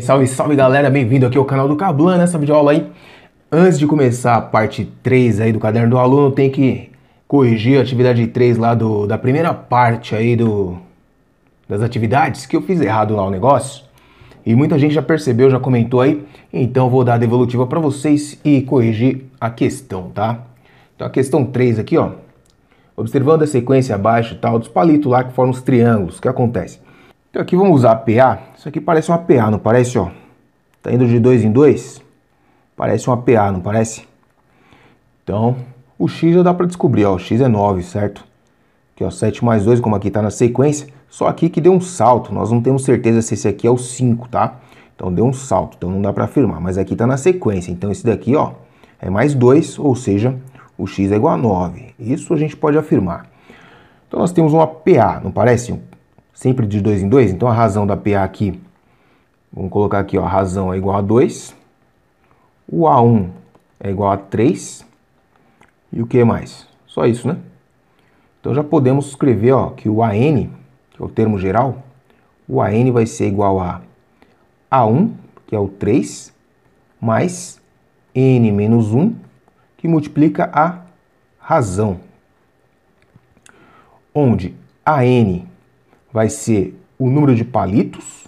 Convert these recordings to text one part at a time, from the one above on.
Salve, salve galera, bem-vindo aqui ao canal do Cablan nessa videoaula aí. Antes de começar a parte 3 aí do caderno do aluno, tem que corrigir a atividade 3 lá do, da primeira parte aí do, das atividades, que eu fiz errado lá o negócio. E muita gente já percebeu, já comentou aí, então vou dar a devolutiva para vocês e corrigir a questão, tá? Então a questão 3 aqui, ó. Observando a sequência abaixo tal dos palitos lá que formam os triângulos, o que acontece? Então aqui vamos usar a PA. Isso aqui parece uma PA, não parece? Ó, tá indo de dois em dois. Parece uma PA, não parece? Então, o X já dá para descobrir, ó, o X é 9, certo? Aqui, ó, 7 mais 2, como aqui está na sequência, só aqui que deu um salto, nós não temos certeza se esse aqui é o 5, tá? Então deu um salto, então não dá para afirmar, mas aqui está na sequência, então esse daqui, ó, é mais 2, ou seja, o X é igual a 9. Isso a gente pode afirmar. Então nós temos uma PA, não parece? sempre de 2 em 2, então a razão da PA aqui, vamos colocar aqui, ó, a razão é igual a 2, o A1 é igual a 3, e o que mais? Só isso, né? Então já podemos escrever ó, que o AN, que é o termo geral, o AN vai ser igual a A1, que é o 3, mais N menos 1, que multiplica a razão, onde AN vai ser o número de palitos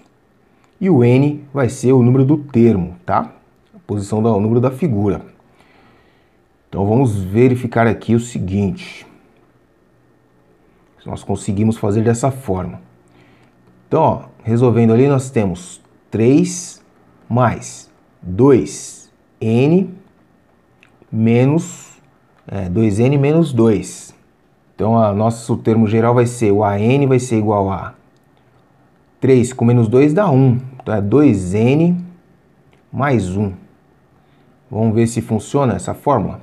e o N vai ser o número do termo, tá? A posição do número da figura. Então vamos verificar aqui o seguinte. Se nós conseguimos fazer dessa forma. Então, ó, resolvendo ali, nós temos 3 mais 2n menos é, 2n menos 2. Então, a nosso termo geral vai ser o AN vai ser igual a 3 com menos 2 dá 1. Então, é 2N mais 1. Vamos ver se funciona essa fórmula.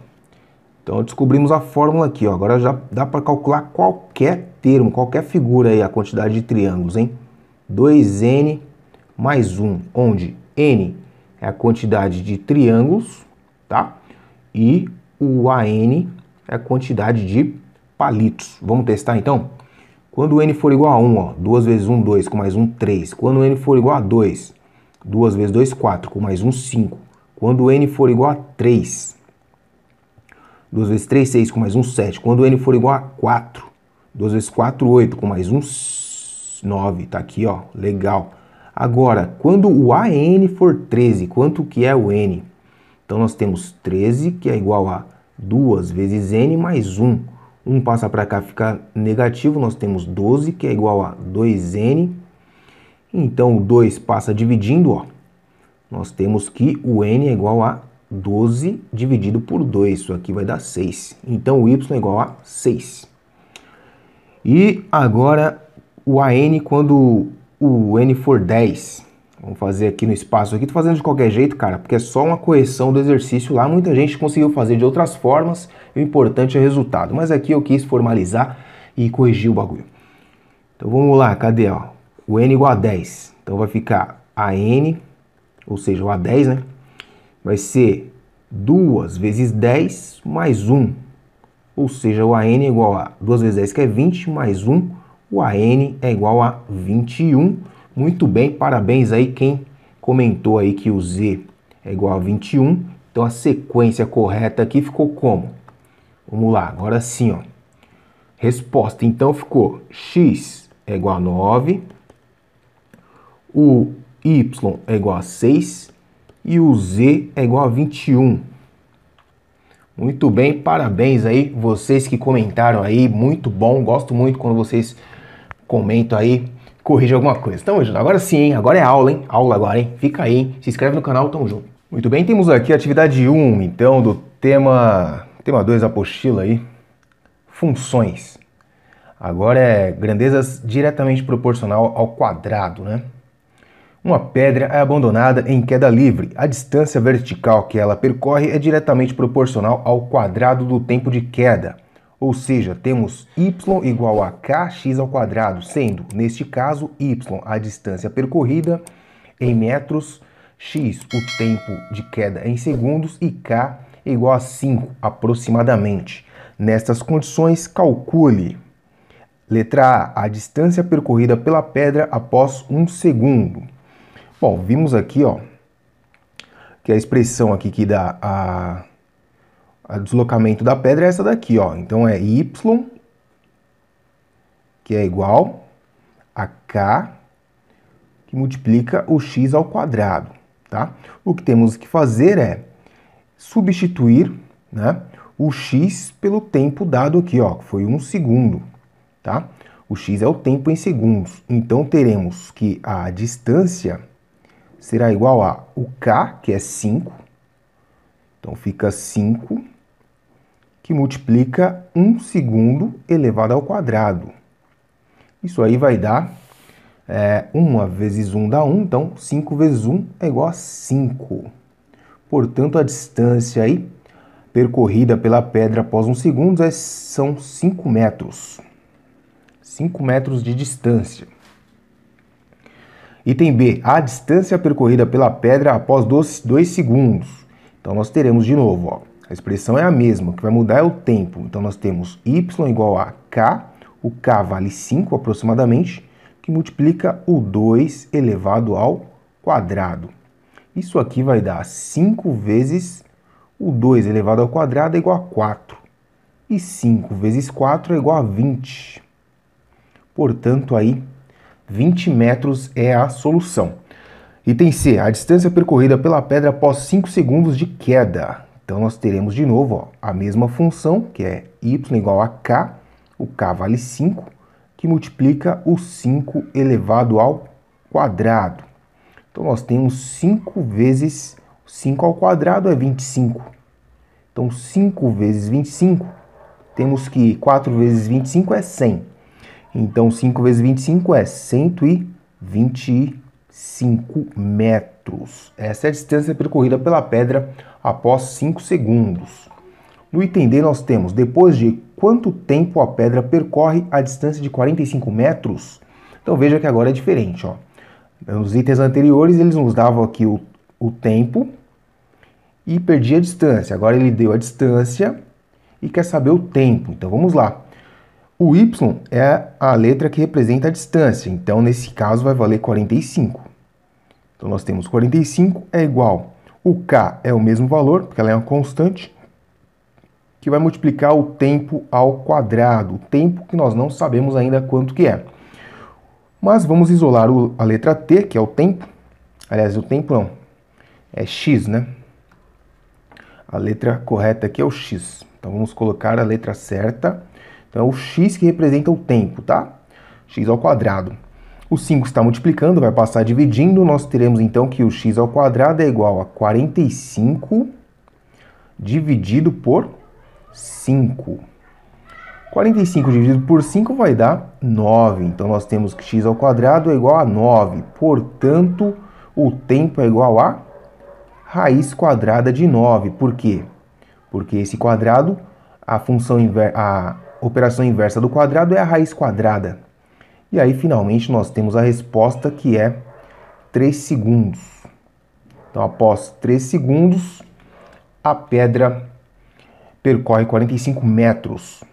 Então, descobrimos a fórmula aqui. Ó. Agora já dá para calcular qualquer termo, qualquer figura aí, a quantidade de triângulos, hein? 2N mais 1, onde N é a quantidade de triângulos, tá? E o AN é a quantidade de palitos. Vamos testar então? Quando n for igual a 1, ó, 2 vezes 1, 2, com mais 1, 3. Quando n for igual a 2, 2 vezes 2, 4, com mais 1, 5. Quando n for igual a 3, 2 vezes 3, 6, com mais 1, 7. Quando n for igual a 4, 2 vezes 4, 8, com mais 1, 9. Tá aqui, ó, legal. Agora, quando o AN for 13, quanto que é o N? Então, nós temos 13, que é igual a 2 vezes N mais 1 1 passa para cá, fica negativo, nós temos 12, que é igual a 2n. Então, o 2 passa dividindo, ó. Nós temos que o n é igual a 12 dividido por 2. Isso aqui vai dar 6. Então, o y é igual a 6. E agora, o an, quando o n for 10, Vamos fazer aqui no espaço aqui. Tô fazendo de qualquer jeito, cara, porque é só uma correção do exercício lá. Muita gente conseguiu fazer de outras formas. O importante é o resultado. Mas aqui eu quis formalizar e corrigir o bagulho. Então vamos lá, cadê? Ó? O n igual a 10. Então vai ficar a n, ou seja, o a10, né? Vai ser 2 vezes 10 mais 1. Ou seja, o AN é igual a 2 vezes 10, que é 20, mais 1. O a n é igual a 21 muito bem, parabéns aí quem comentou aí que o Z é igual a 21. Então a sequência correta aqui ficou como? Vamos lá, agora sim, ó. Resposta então ficou x é igual a 9, o y é igual a 6 e o z é igual a 21. Muito bem, parabéns aí vocês que comentaram aí, muito bom. Gosto muito quando vocês comentam aí corrija alguma coisa. Tamo junto. Agora sim, hein? Agora é aula, hein? Aula agora, hein? Fica aí, hein? Se inscreve no canal, tamo junto. Muito bem, temos aqui a atividade 1, então, do tema tema 2 apostila aí. Funções. Agora é grandezas diretamente proporcional ao quadrado, né? Uma pedra é abandonada em queda livre. A distância vertical que ela percorre é diretamente proporcional ao quadrado do tempo de queda. Ou seja, temos y igual a kx ao quadrado, sendo, neste caso, y a distância percorrida em metros, x o tempo de queda em segundos e k igual a 5 aproximadamente. Nestas condições, calcule. Letra A, a distância percorrida pela pedra após um segundo. Bom, vimos aqui, ó, que a expressão aqui que dá a o deslocamento da pedra é essa daqui, ó. Então é y, que é igual a k, que multiplica o x ao quadrado, tá? O que temos que fazer é substituir, né, o x pelo tempo dado aqui, ó, que foi um segundo, tá? O x é o tempo em segundos, então teremos que a distância será igual a o k, que é 5, então fica 5 que multiplica 1 segundo elevado ao quadrado. Isso aí vai dar é, 1 vezes 1 dá 1, então 5 vezes 1 é igual a 5. Portanto, a distância aí percorrida pela pedra após 1 segundo é, são 5 metros. 5 metros de distância. Item B, a distância percorrida pela pedra após 2 segundos. Então, nós teremos de novo, ó, a expressão é a mesma, o que vai mudar é o tempo. Então nós temos y igual a k, o k vale 5 aproximadamente, que multiplica o 2 elevado ao quadrado. Isso aqui vai dar 5 vezes o 2 elevado ao quadrado é igual a 4. E 5 vezes 4 é igual a 20. Portanto, aí 20 metros é a solução. Item C, a distância percorrida pela pedra após 5 segundos de queda. Então nós teremos de novo ó, a mesma função, que é y igual a k, o k vale 5, que multiplica o 5 elevado ao quadrado. Então nós temos 5 vezes 5 ao quadrado é 25. Então 5 vezes 25, temos que 4 vezes 25 é 100. Então 5 vezes 25 é 125 metros metros. Essa é a distância percorrida pela pedra após 5 segundos. No item D nós temos, depois de quanto tempo a pedra percorre a distância de 45 metros? Então veja que agora é diferente. Ó. Nos itens anteriores eles nos davam aqui o, o tempo e perdia a distância. Agora ele deu a distância e quer saber o tempo. Então vamos lá. O y é a letra que representa a distância, então nesse caso vai valer 45. Então nós temos 45 é igual, o k é o mesmo valor, porque ela é uma constante, que vai multiplicar o tempo ao quadrado, o tempo que nós não sabemos ainda quanto que é. Mas vamos isolar o, a letra t, que é o tempo, aliás, o tempo não, é x, né? A letra correta aqui é o x. Então vamos colocar a letra certa. Então é o x que representa o tempo, tá? x ao quadrado. O 5 está multiplicando, vai passar dividindo. Nós teremos então que o x ao quadrado é igual a 45 dividido por 5. 45 dividido por 5 vai dar 9. Então nós temos que x ao quadrado é igual a 9. Portanto, o tempo é igual a raiz quadrada de 9. Por quê? Porque esse quadrado, a função a operação inversa do quadrado é a raiz quadrada. E aí finalmente nós temos a resposta que é 3 segundos. Então, após 3 segundos, a pedra percorre 45 metros.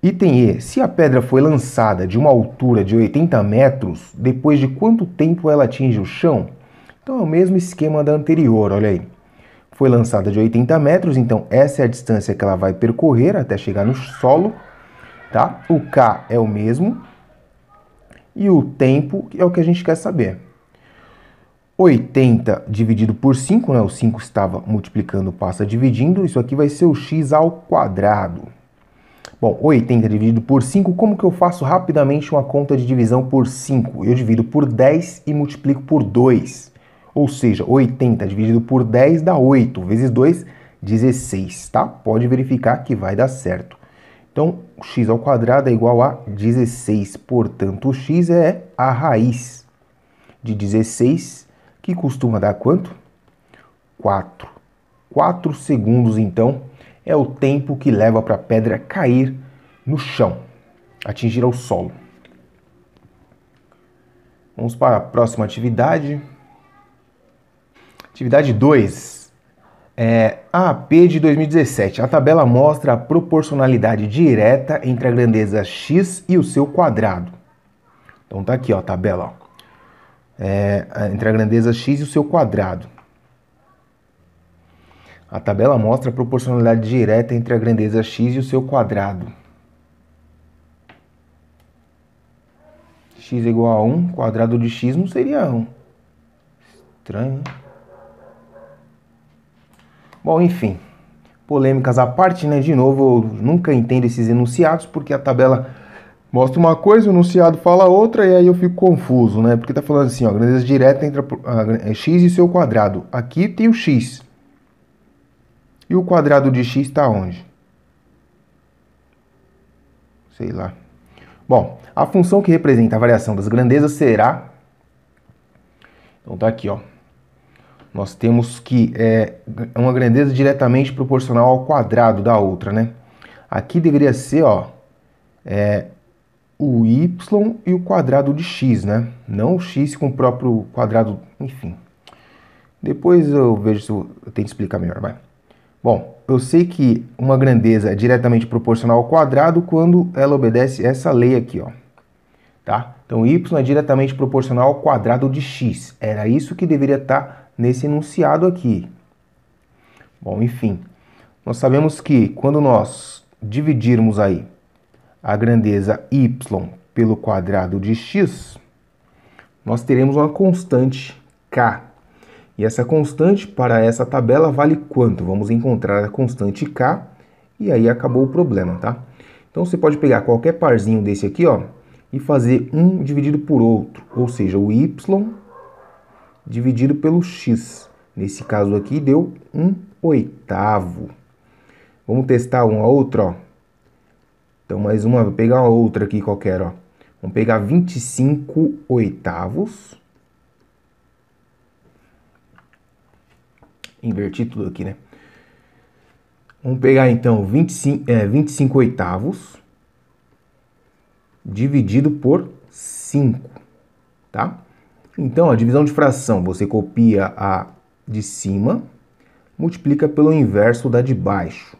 Item E. Se a pedra foi lançada de uma altura de 80 metros, depois de quanto tempo ela atinge o chão? Então é o mesmo esquema da anterior, olha aí. Foi lançada de 80 metros, então essa é a distância que ela vai percorrer até chegar no solo, tá? O K é o mesmo, e o tempo é o que a gente quer saber. 80 dividido por 5, né? o 5 estava multiplicando, passa dividindo, isso aqui vai ser o x ao quadrado. Bom, 80 dividido por 5, como que eu faço rapidamente uma conta de divisão por 5? Eu divido por 10 e multiplico por 2. Ou seja, 80 dividido por 10 dá 8, vezes 2, 16, tá? Pode verificar que vai dar certo. Então, x ao quadrado é igual a 16. Portanto, x é a raiz de 16, que costuma dar quanto? 4. 4 segundos, então, é o tempo que leva para a pedra cair no chão, atingir ao solo. Vamos para a próxima atividade. Atividade 2. É, AP de 2017. A tabela mostra a proporcionalidade direta entre a grandeza x e o seu quadrado. Então tá aqui ó, a tabela. Ó. É, entre a grandeza x e o seu quadrado. A tabela mostra a proporcionalidade direta entre a grandeza x e o seu quadrado. x igual a 1, quadrado de x não seria 1. Estranho. Bom, enfim, polêmicas à parte, né? De novo, eu nunca entendo esses enunciados porque a tabela mostra uma coisa, o enunciado fala outra e aí eu fico confuso, né? Porque tá falando assim, ó, grandeza direta entre a, a, é x e seu quadrado. Aqui tem o x. E o quadrado de x está onde? Sei lá. Bom, a função que representa a variação das grandezas será então tá aqui, ó nós temos que é uma grandeza diretamente proporcional ao quadrado da outra, né? Aqui deveria ser, ó, é, o y e o quadrado de x, né? Não o x com o próprio quadrado, enfim. Depois eu vejo se eu tenho que explicar melhor, vai. Bom, eu sei que uma grandeza é diretamente proporcional ao quadrado quando ela obedece essa lei aqui, ó. Tá? Então, y é diretamente proporcional ao quadrado de x. Era isso que deveria estar tá nesse enunciado aqui. Bom, enfim, nós sabemos que quando nós dividirmos aí a grandeza y pelo quadrado de x, nós teremos uma constante k. E essa constante para essa tabela vale quanto? Vamos encontrar a constante k e aí acabou o problema, tá? Então você pode pegar qualquer parzinho desse aqui, ó, e fazer um dividido por outro, ou seja, o y dividido pelo x. Nesse caso aqui deu um oitavo. Vamos testar uma outra, ó. Então, mais uma, vou pegar uma outra aqui qualquer, ó. Vamos pegar 25 oitavos. Inverti tudo aqui, né? Vamos pegar, então, 25, é, 25 oitavos dividido por 5, tá? Então, a divisão de fração, você copia a de cima, multiplica pelo inverso da de baixo.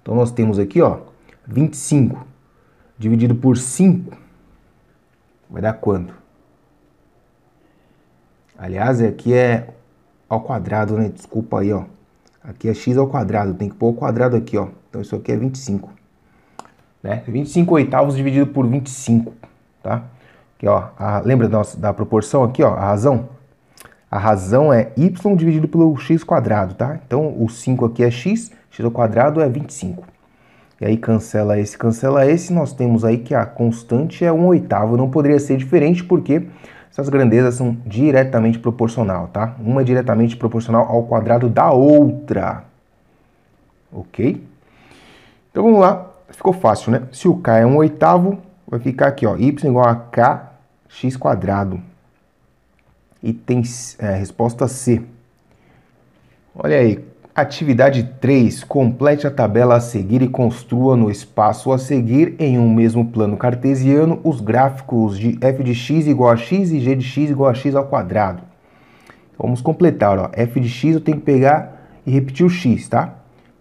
Então, nós temos aqui, ó, 25 dividido por 5, vai dar quanto? Aliás, aqui é ao quadrado, né? Desculpa aí, ó. Aqui é x ao quadrado, tem que pôr o quadrado aqui, ó. Então isso aqui é 25, né? 25 oitavos dividido por 25, tá? Aqui, ó, a, lembra da, nossa, da proporção aqui, ó, a razão? A razão é y dividido pelo x quadrado, tá? Então, o 5 aqui é x, x ao quadrado é 25. E aí cancela esse, cancela esse, nós temos aí que a constante é 1 oitavo, não poderia ser diferente porque essas grandezas são diretamente proporcional, tá? Uma é diretamente proporcional ao quadrado da outra, ok? Então vamos lá, ficou fácil, né? Se o k é 1 oitavo, vai ficar aqui, ó, y igual a k x quadrado. tem é, resposta C. Olha aí, atividade 3, complete a tabela a seguir e construa no espaço a seguir em um mesmo plano cartesiano os gráficos de f de x igual a x e g de x igual a x ao quadrado. Então, vamos completar, ó. f de x eu tenho que pegar e repetir o x, tá?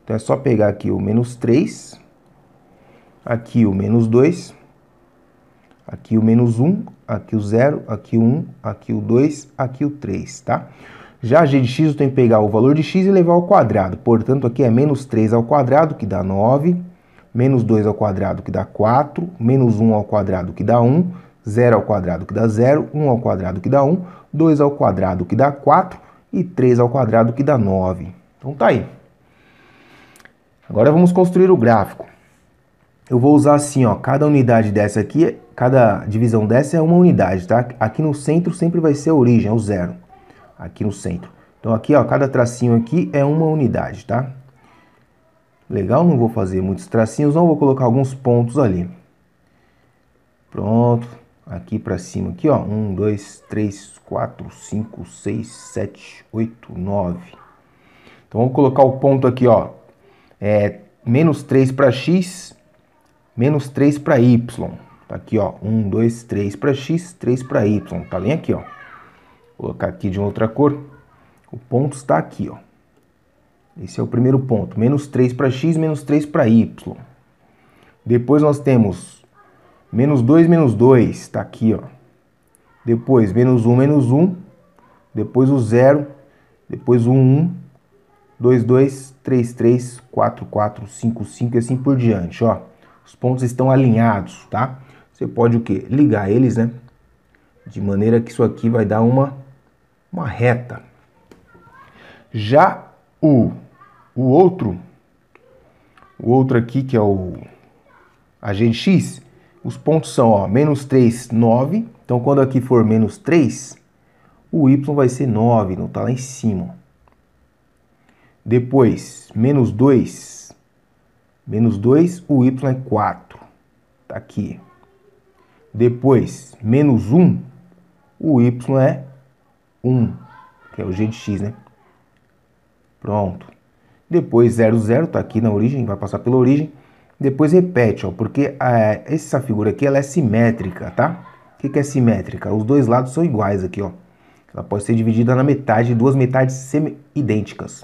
Então é só pegar aqui o menos 3, aqui o menos 2, aqui o menos 1 aqui o 0, aqui o 1, um, aqui o 2, aqui o 3, tá? Já g de x, eu tenho que pegar o valor de x e levar ao quadrado. Portanto, aqui é menos 3 ao quadrado, que dá 9, menos 2 ao quadrado, que dá 4, menos 1 ao quadrado, que dá 1, 0 ao quadrado, que dá 0, 1 ao quadrado, que dá 1, 2 ao quadrado, que dá 4 e 3 ao quadrado, que dá 9. Então, tá aí. Agora vamos construir o gráfico. Eu vou usar assim, ó, cada unidade dessa aqui Cada divisão dessa é uma unidade, tá? Aqui no centro sempre vai ser a origem, é o zero. Aqui no centro. Então aqui, ó, cada tracinho aqui é uma unidade, tá? Legal, não vou fazer muitos tracinhos, não vou colocar alguns pontos ali. Pronto. Aqui para cima aqui, ó, 1 2 3 4 5 6 7 8 9. Então vamos colocar o ponto aqui, ó. É, menos 3 para x, menos 3 para y aqui, ó. 1, 2, 3 para x, 3 para y. Tá bem aqui, ó. Vou colocar aqui de outra cor. O ponto está aqui, ó. Esse é o primeiro ponto. Menos 3 para x, menos 3 para y. Depois nós temos menos 2, menos 2. Está aqui, ó. Depois menos 1, menos 1. Depois o 0. Depois o 1. 2, 2, 3, 3, 4, 4, 5, 5 e assim por diante, ó. Os pontos estão alinhados, tá? você pode o que? Ligar eles, né? De maneira que isso aqui vai dar uma, uma reta. Já o, o outro, o outro aqui que é o agente X, os pontos são ó, menos 3, 9. Então quando aqui for menos 3, o y vai ser 9, não está lá em cima. Depois, menos 2, menos 2, o y é 4. Está aqui. Depois, menos 1, o y é 1, que é o g de x, né? Pronto. Depois, 0, 0, está aqui na origem, vai passar pela origem. Depois repete, ó, porque a, é, essa figura aqui ela é simétrica, tá? O que, que é simétrica? Os dois lados são iguais aqui, ó. Ela pode ser dividida na metade, duas metades semi-idênticas.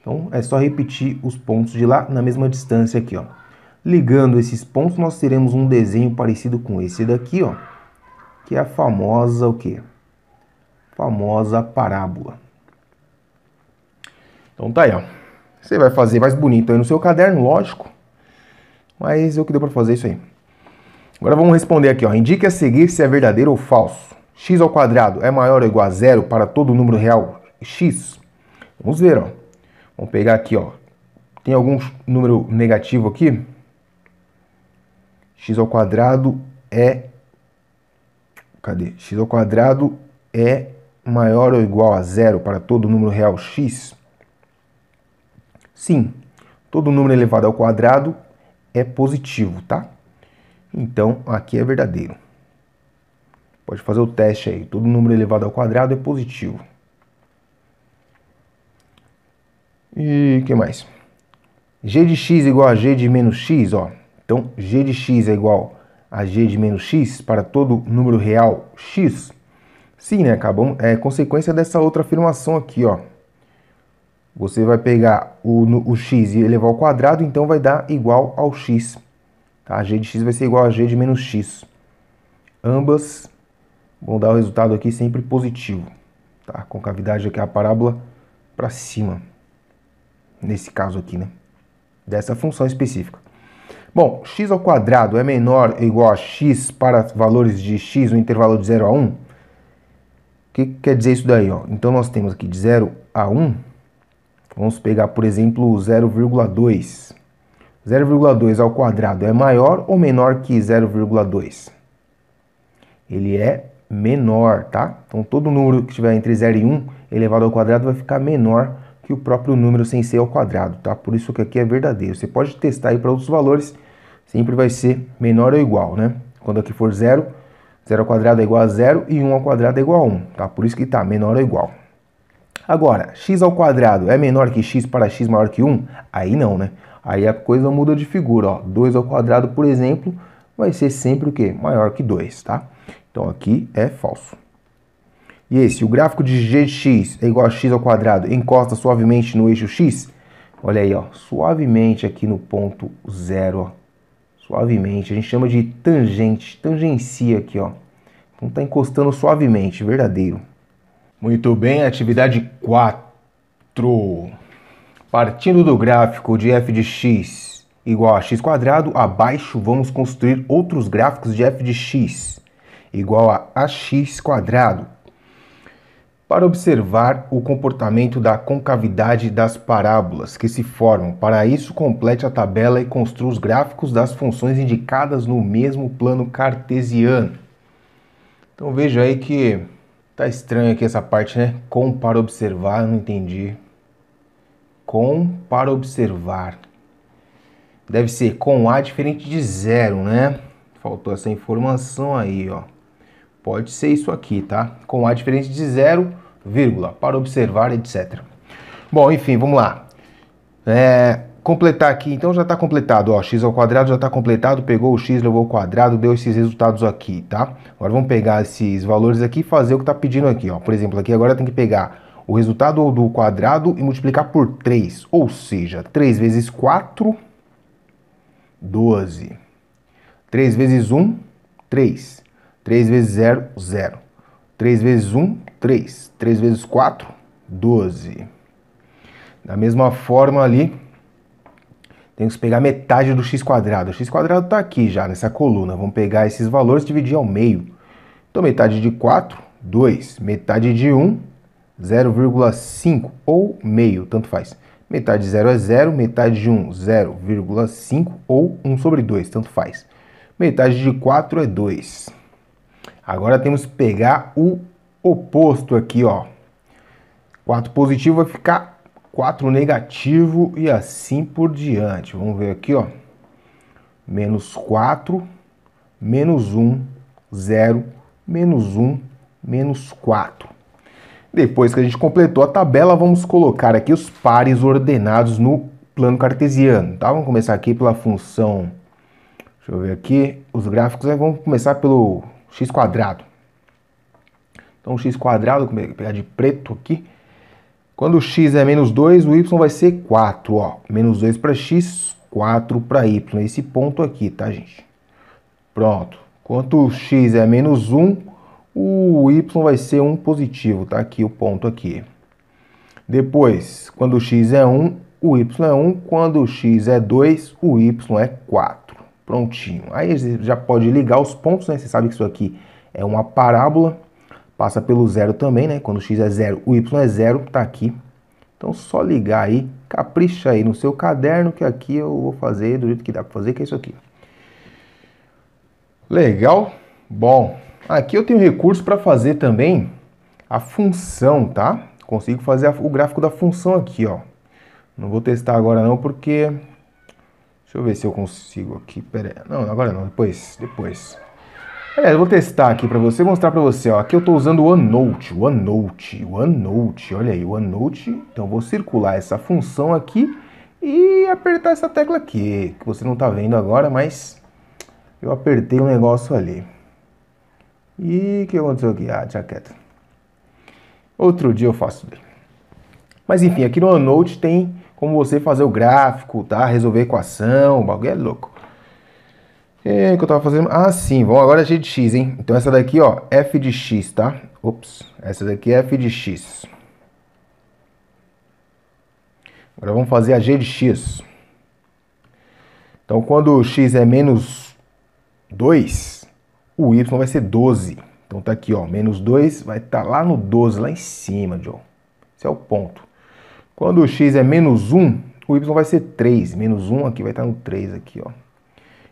Então, é só repetir os pontos de lá na mesma distância aqui, ó. Ligando esses pontos, nós teremos um desenho parecido com esse daqui, ó, que é a famosa o quê? Famosa parábola. Então tá aí, ó. Você vai fazer mais bonito aí no seu caderno, lógico. Mas eu é que deu para fazer isso aí. Agora vamos responder aqui, ó. Indique a seguir se é verdadeiro ou falso. x ao quadrado é maior ou igual a zero para todo número real x. Vamos ver, ó. Vamos pegar aqui, ó. Tem algum número negativo aqui? x ao quadrado é cadê? x ao quadrado é maior ou igual a zero para todo número real x? Sim, todo número elevado ao quadrado é positivo, tá? Então, aqui é verdadeiro. Pode fazer o teste aí. Todo número elevado ao quadrado é positivo. E que mais? g de x igual a g de menos x, ó. Então, g de x é igual a g de menos x para todo número real x? Sim, né? Acabou. é consequência dessa outra afirmação aqui, ó. Você vai pegar o, no, o x e elevar ao quadrado, então vai dar igual ao x. Tá? g de x vai ser igual a g de menos x. Ambas vão dar o resultado aqui sempre positivo. Tá? Concavidade aqui é a parábola para cima. Nesse caso aqui, né? Dessa função específica. Bom, x ao quadrado é menor ou igual a x para valores de x no intervalo de 0 a 1? O que, que quer dizer isso daí? Ó? Então nós temos aqui de 0 a 1, vamos pegar por exemplo 0,2. 0,2 ao quadrado é maior ou menor que 0,2? Ele é menor, tá? Então todo número que estiver entre 0 e 1 elevado ao quadrado vai ficar menor que o próprio número sem ser ao quadrado, tá? Por isso que aqui é verdadeiro. Você pode testar aí para outros valores sempre vai ser menor ou igual, né? Quando aqui for zero, zero ao quadrado é igual a zero e um ao quadrado é igual a um, tá? Por isso que tá menor ou igual. Agora, x ao quadrado é menor que x para x maior que 1? Aí não, né? Aí a coisa muda de figura, ó. 2 ao quadrado, por exemplo, vai ser sempre o quê? Maior que 2, tá? Então aqui é falso. E esse, o gráfico de g de x é igual a x ao quadrado, encosta suavemente no eixo x? Olha aí, ó, suavemente aqui no ponto zero, ó suavemente. A gente chama de tangente, tangencia aqui, ó. Então tá encostando suavemente, verdadeiro. Muito bem, atividade 4. Partindo do gráfico de f de x igual a x quadrado, abaixo vamos construir outros gráficos de f de x igual a ax quadrado para observar o comportamento da concavidade das parábolas que se formam. Para isso, complete a tabela e construa os gráficos das funções indicadas no mesmo plano cartesiano. Então veja aí que tá estranho aqui essa parte, né? Com para observar, não entendi. Com para observar. Deve ser com A diferente de zero, né? Faltou essa informação aí, ó. Pode ser isso aqui, tá? Com a diferença de zero, vírgula, para observar, etc. Bom, enfim, vamos lá. É, completar aqui, então já está completado, ó, x ao quadrado já está completado, pegou o x, levou ao quadrado, deu esses resultados aqui, tá? Agora vamos pegar esses valores aqui e fazer o que está pedindo aqui, ó. Por exemplo, aqui agora tem que pegar o resultado do quadrado e multiplicar por 3, ou seja, 3 vezes 4, 12. 3 vezes 1, 3. 3 vezes 0, 0. 3 vezes 1, 3. 3 vezes 4, 12. Da mesma forma ali, temos que pegar metade do x quadrado. O x quadrado está aqui já nessa coluna. Vamos pegar esses valores e dividir ao meio. Então metade de 4, 2. Metade de 1, 0,5 ou meio, tanto faz. Metade de 0 é 0, metade de 1, 0,5 ou 1 sobre 2, tanto faz. Metade de 4 é 2. Agora temos que pegar o oposto aqui, ó. 4 positivo vai ficar 4 negativo e assim por diante. Vamos ver aqui, ó. Menos 4, menos 1, 0, menos 1, menos 4. Depois que a gente completou a tabela, vamos colocar aqui os pares ordenados no plano cartesiano, tá? Vamos começar aqui pela função, deixa eu ver aqui, os gráficos, né? vamos começar pelo x quadrado. Então, x quadrado, vou pegar de preto aqui. Quando x é menos 2, o y vai ser 4, ó. Menos 2 para x, 4 para y. Esse ponto aqui, tá, gente? Pronto. Quando x é menos 1, o y vai ser 1 positivo, tá? Aqui o ponto aqui. Depois, quando x é 1, o y é 1. Quando x é 2, o y é 4. Prontinho. Aí você já pode ligar os pontos, né? Você sabe que isso aqui é uma parábola. Passa pelo zero também, né? Quando x é zero, o y é zero, tá aqui. Então só ligar aí, capricha aí no seu caderno que aqui eu vou fazer do jeito que dá para fazer, que é isso aqui. Legal. Bom, aqui eu tenho recurso para fazer também a função, tá? Consigo fazer o gráfico da função aqui, ó. Não vou testar agora não, porque Deixa eu ver se eu consigo aqui. Pera aí. Não, agora não. Depois. Depois. Aliás, eu vou testar aqui para você, mostrar para você. Ó. Aqui eu estou usando o OneNote, OneNote, OneNote. Olha aí, o OneNote. Então, vou circular essa função aqui e apertar essa tecla aqui, que você não está vendo agora, mas eu apertei um negócio ali. E o que aconteceu aqui? Ah, já quieto. Outro dia eu faço dele. Mas enfim, aqui no OneNote tem como você fazer o gráfico, tá? Resolver equação, o bagulho é louco. E, o que eu tava fazendo? Ah, sim, agora é g de x, hein? Então essa daqui, ó, f de x, tá? Ops, essa daqui é f de x. Agora vamos fazer a g de x. Então quando x é menos 2, o y vai ser 12. Então tá aqui, ó, menos 2 vai estar tá lá no 12, lá em cima, John. Esse é o ponto. Quando o x é menos 1, o y vai ser 3. Menos 1 aqui vai estar no 3 aqui, ó.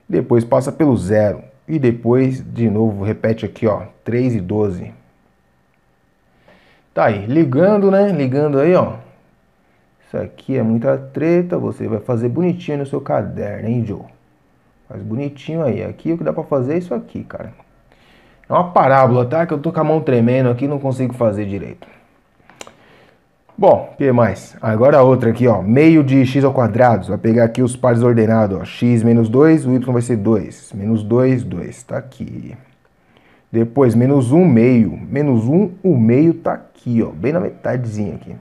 Depois passa pelo zero. E depois, de novo, repete aqui, ó. 3 e 12. Tá aí, ligando, né? Ligando aí, ó. Isso aqui é muita treta, você vai fazer bonitinho no seu caderno, hein, Joe? Faz bonitinho aí. Aqui o que dá pra fazer é isso aqui, cara. É uma parábola, tá? Que eu tô com a mão tremendo aqui não consigo fazer direito. Bom, o que mais? Agora outra aqui, ó, meio de x ao quadrado. Vai pegar aqui os pares ordenados, ó, x menos 2, o y vai ser 2. Menos 2, 2, tá aqui. Depois, menos 1 meio. Menos 1, o meio tá aqui, ó, bem na metadezinha aqui.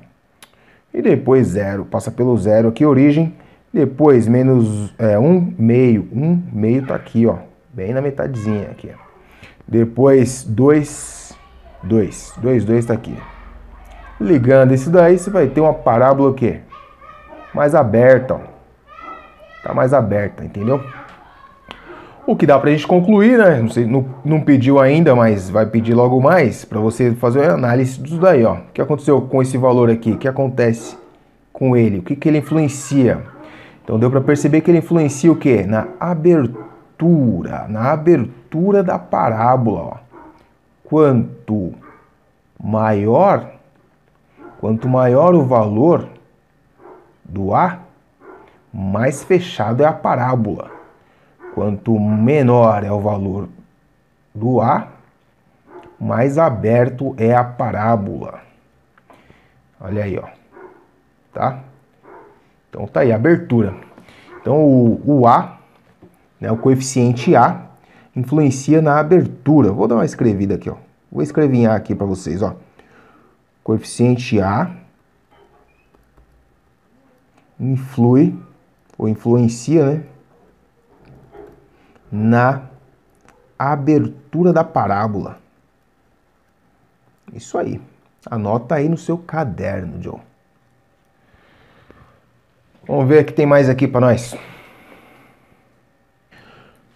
E depois zero, passa pelo zero aqui, origem. Depois, menos é, 1 meio. 1 meio tá aqui, ó, bem na metadezinha aqui. Depois, 2, 2. 2, 2 tá aqui. Ligando isso daí, você vai ter uma parábola o quê? Mais aberta, ó. Tá mais aberta, entendeu? O que dá pra gente concluir, né? Não, sei, não, não pediu ainda, mas vai pedir logo mais para você fazer a análise disso daí, ó. O que aconteceu com esse valor aqui? O que acontece com ele? O que, que ele influencia? Então deu para perceber que ele influencia o quê? Na abertura, na abertura da parábola, ó. Quanto maior Quanto maior o valor do A, mais fechado é a parábola. Quanto menor é o valor do A, mais aberto é a parábola. Olha aí, ó. Tá? Então tá aí a abertura. Então o, o A, né, o coeficiente A, influencia na abertura. Vou dar uma escrevida aqui, ó. Vou escrevinhar aqui para vocês, ó coeficiente A influi ou influencia, né, na abertura da parábola. Isso aí. Anota aí no seu caderno, John. Vamos ver o que tem mais aqui para nós.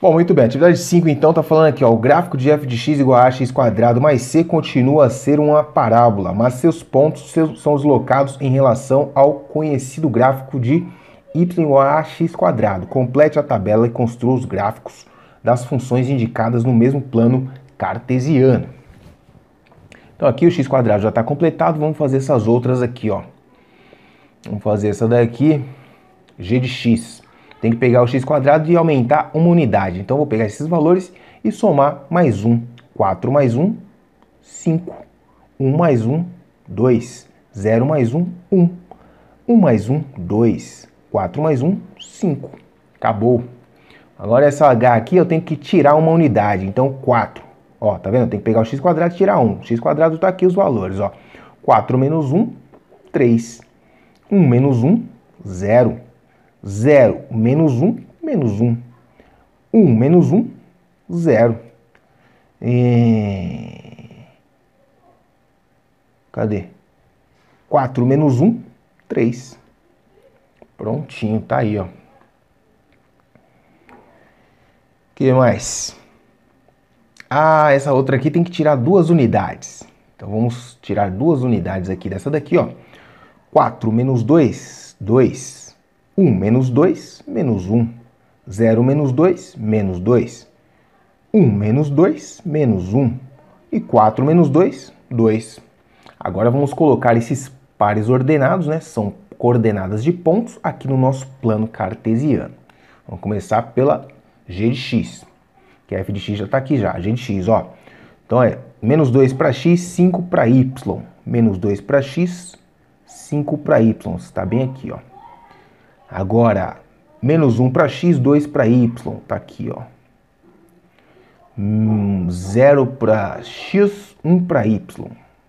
Bom, muito bem. Atividade 5, então, está falando aqui, ó, o gráfico de f de x igual a x quadrado mais c continua a ser uma parábola, mas seus pontos são os locados em relação ao conhecido gráfico de y igual a x quadrado. Complete a tabela e construa os gráficos das funções indicadas no mesmo plano cartesiano. Então, aqui o x quadrado já está completado, vamos fazer essas outras aqui, ó. Vamos fazer essa daqui, g de x tem que pegar o x quadrado e aumentar uma unidade. Então, vou pegar esses valores e somar mais 1. 4 mais 1, 5. 1 mais 1, 2. 0 mais 1, 1. 1 mais 1, 2. 4 mais 1, 5. Acabou. Agora, essa h aqui eu tenho que tirar uma unidade. Então, 4. Ó, tá vendo? Eu tenho que pegar o x quadrado e tirar 1. O x quadrado tá aqui os valores, ó. 4 menos 1, 3. 1 menos 1, 0. 0, menos 1, menos 1. 1 menos 1, 0. E... Cadê? 4 menos 1, 3. Prontinho, tá aí, ó. O que mais? Ah, essa outra aqui tem que tirar duas unidades. Então vamos tirar duas unidades aqui dessa daqui, ó. 4 menos 2, 2. 1 menos 2, menos 1. 0 menos 2, menos 2. 1 menos 2, menos 1. E 4 menos 2, 2. Agora vamos colocar esses pares ordenados, né? São coordenadas de pontos aqui no nosso plano cartesiano. Vamos começar pela g de x, que f de x já está aqui já, g de x, ó. Então é menos 2 para x, 5 para y. Menos 2 para x, 5 para y. Está bem aqui, ó. Agora, menos 1 para x, 2 para y, tá aqui, ó. 0 hum, para x, 1 para y,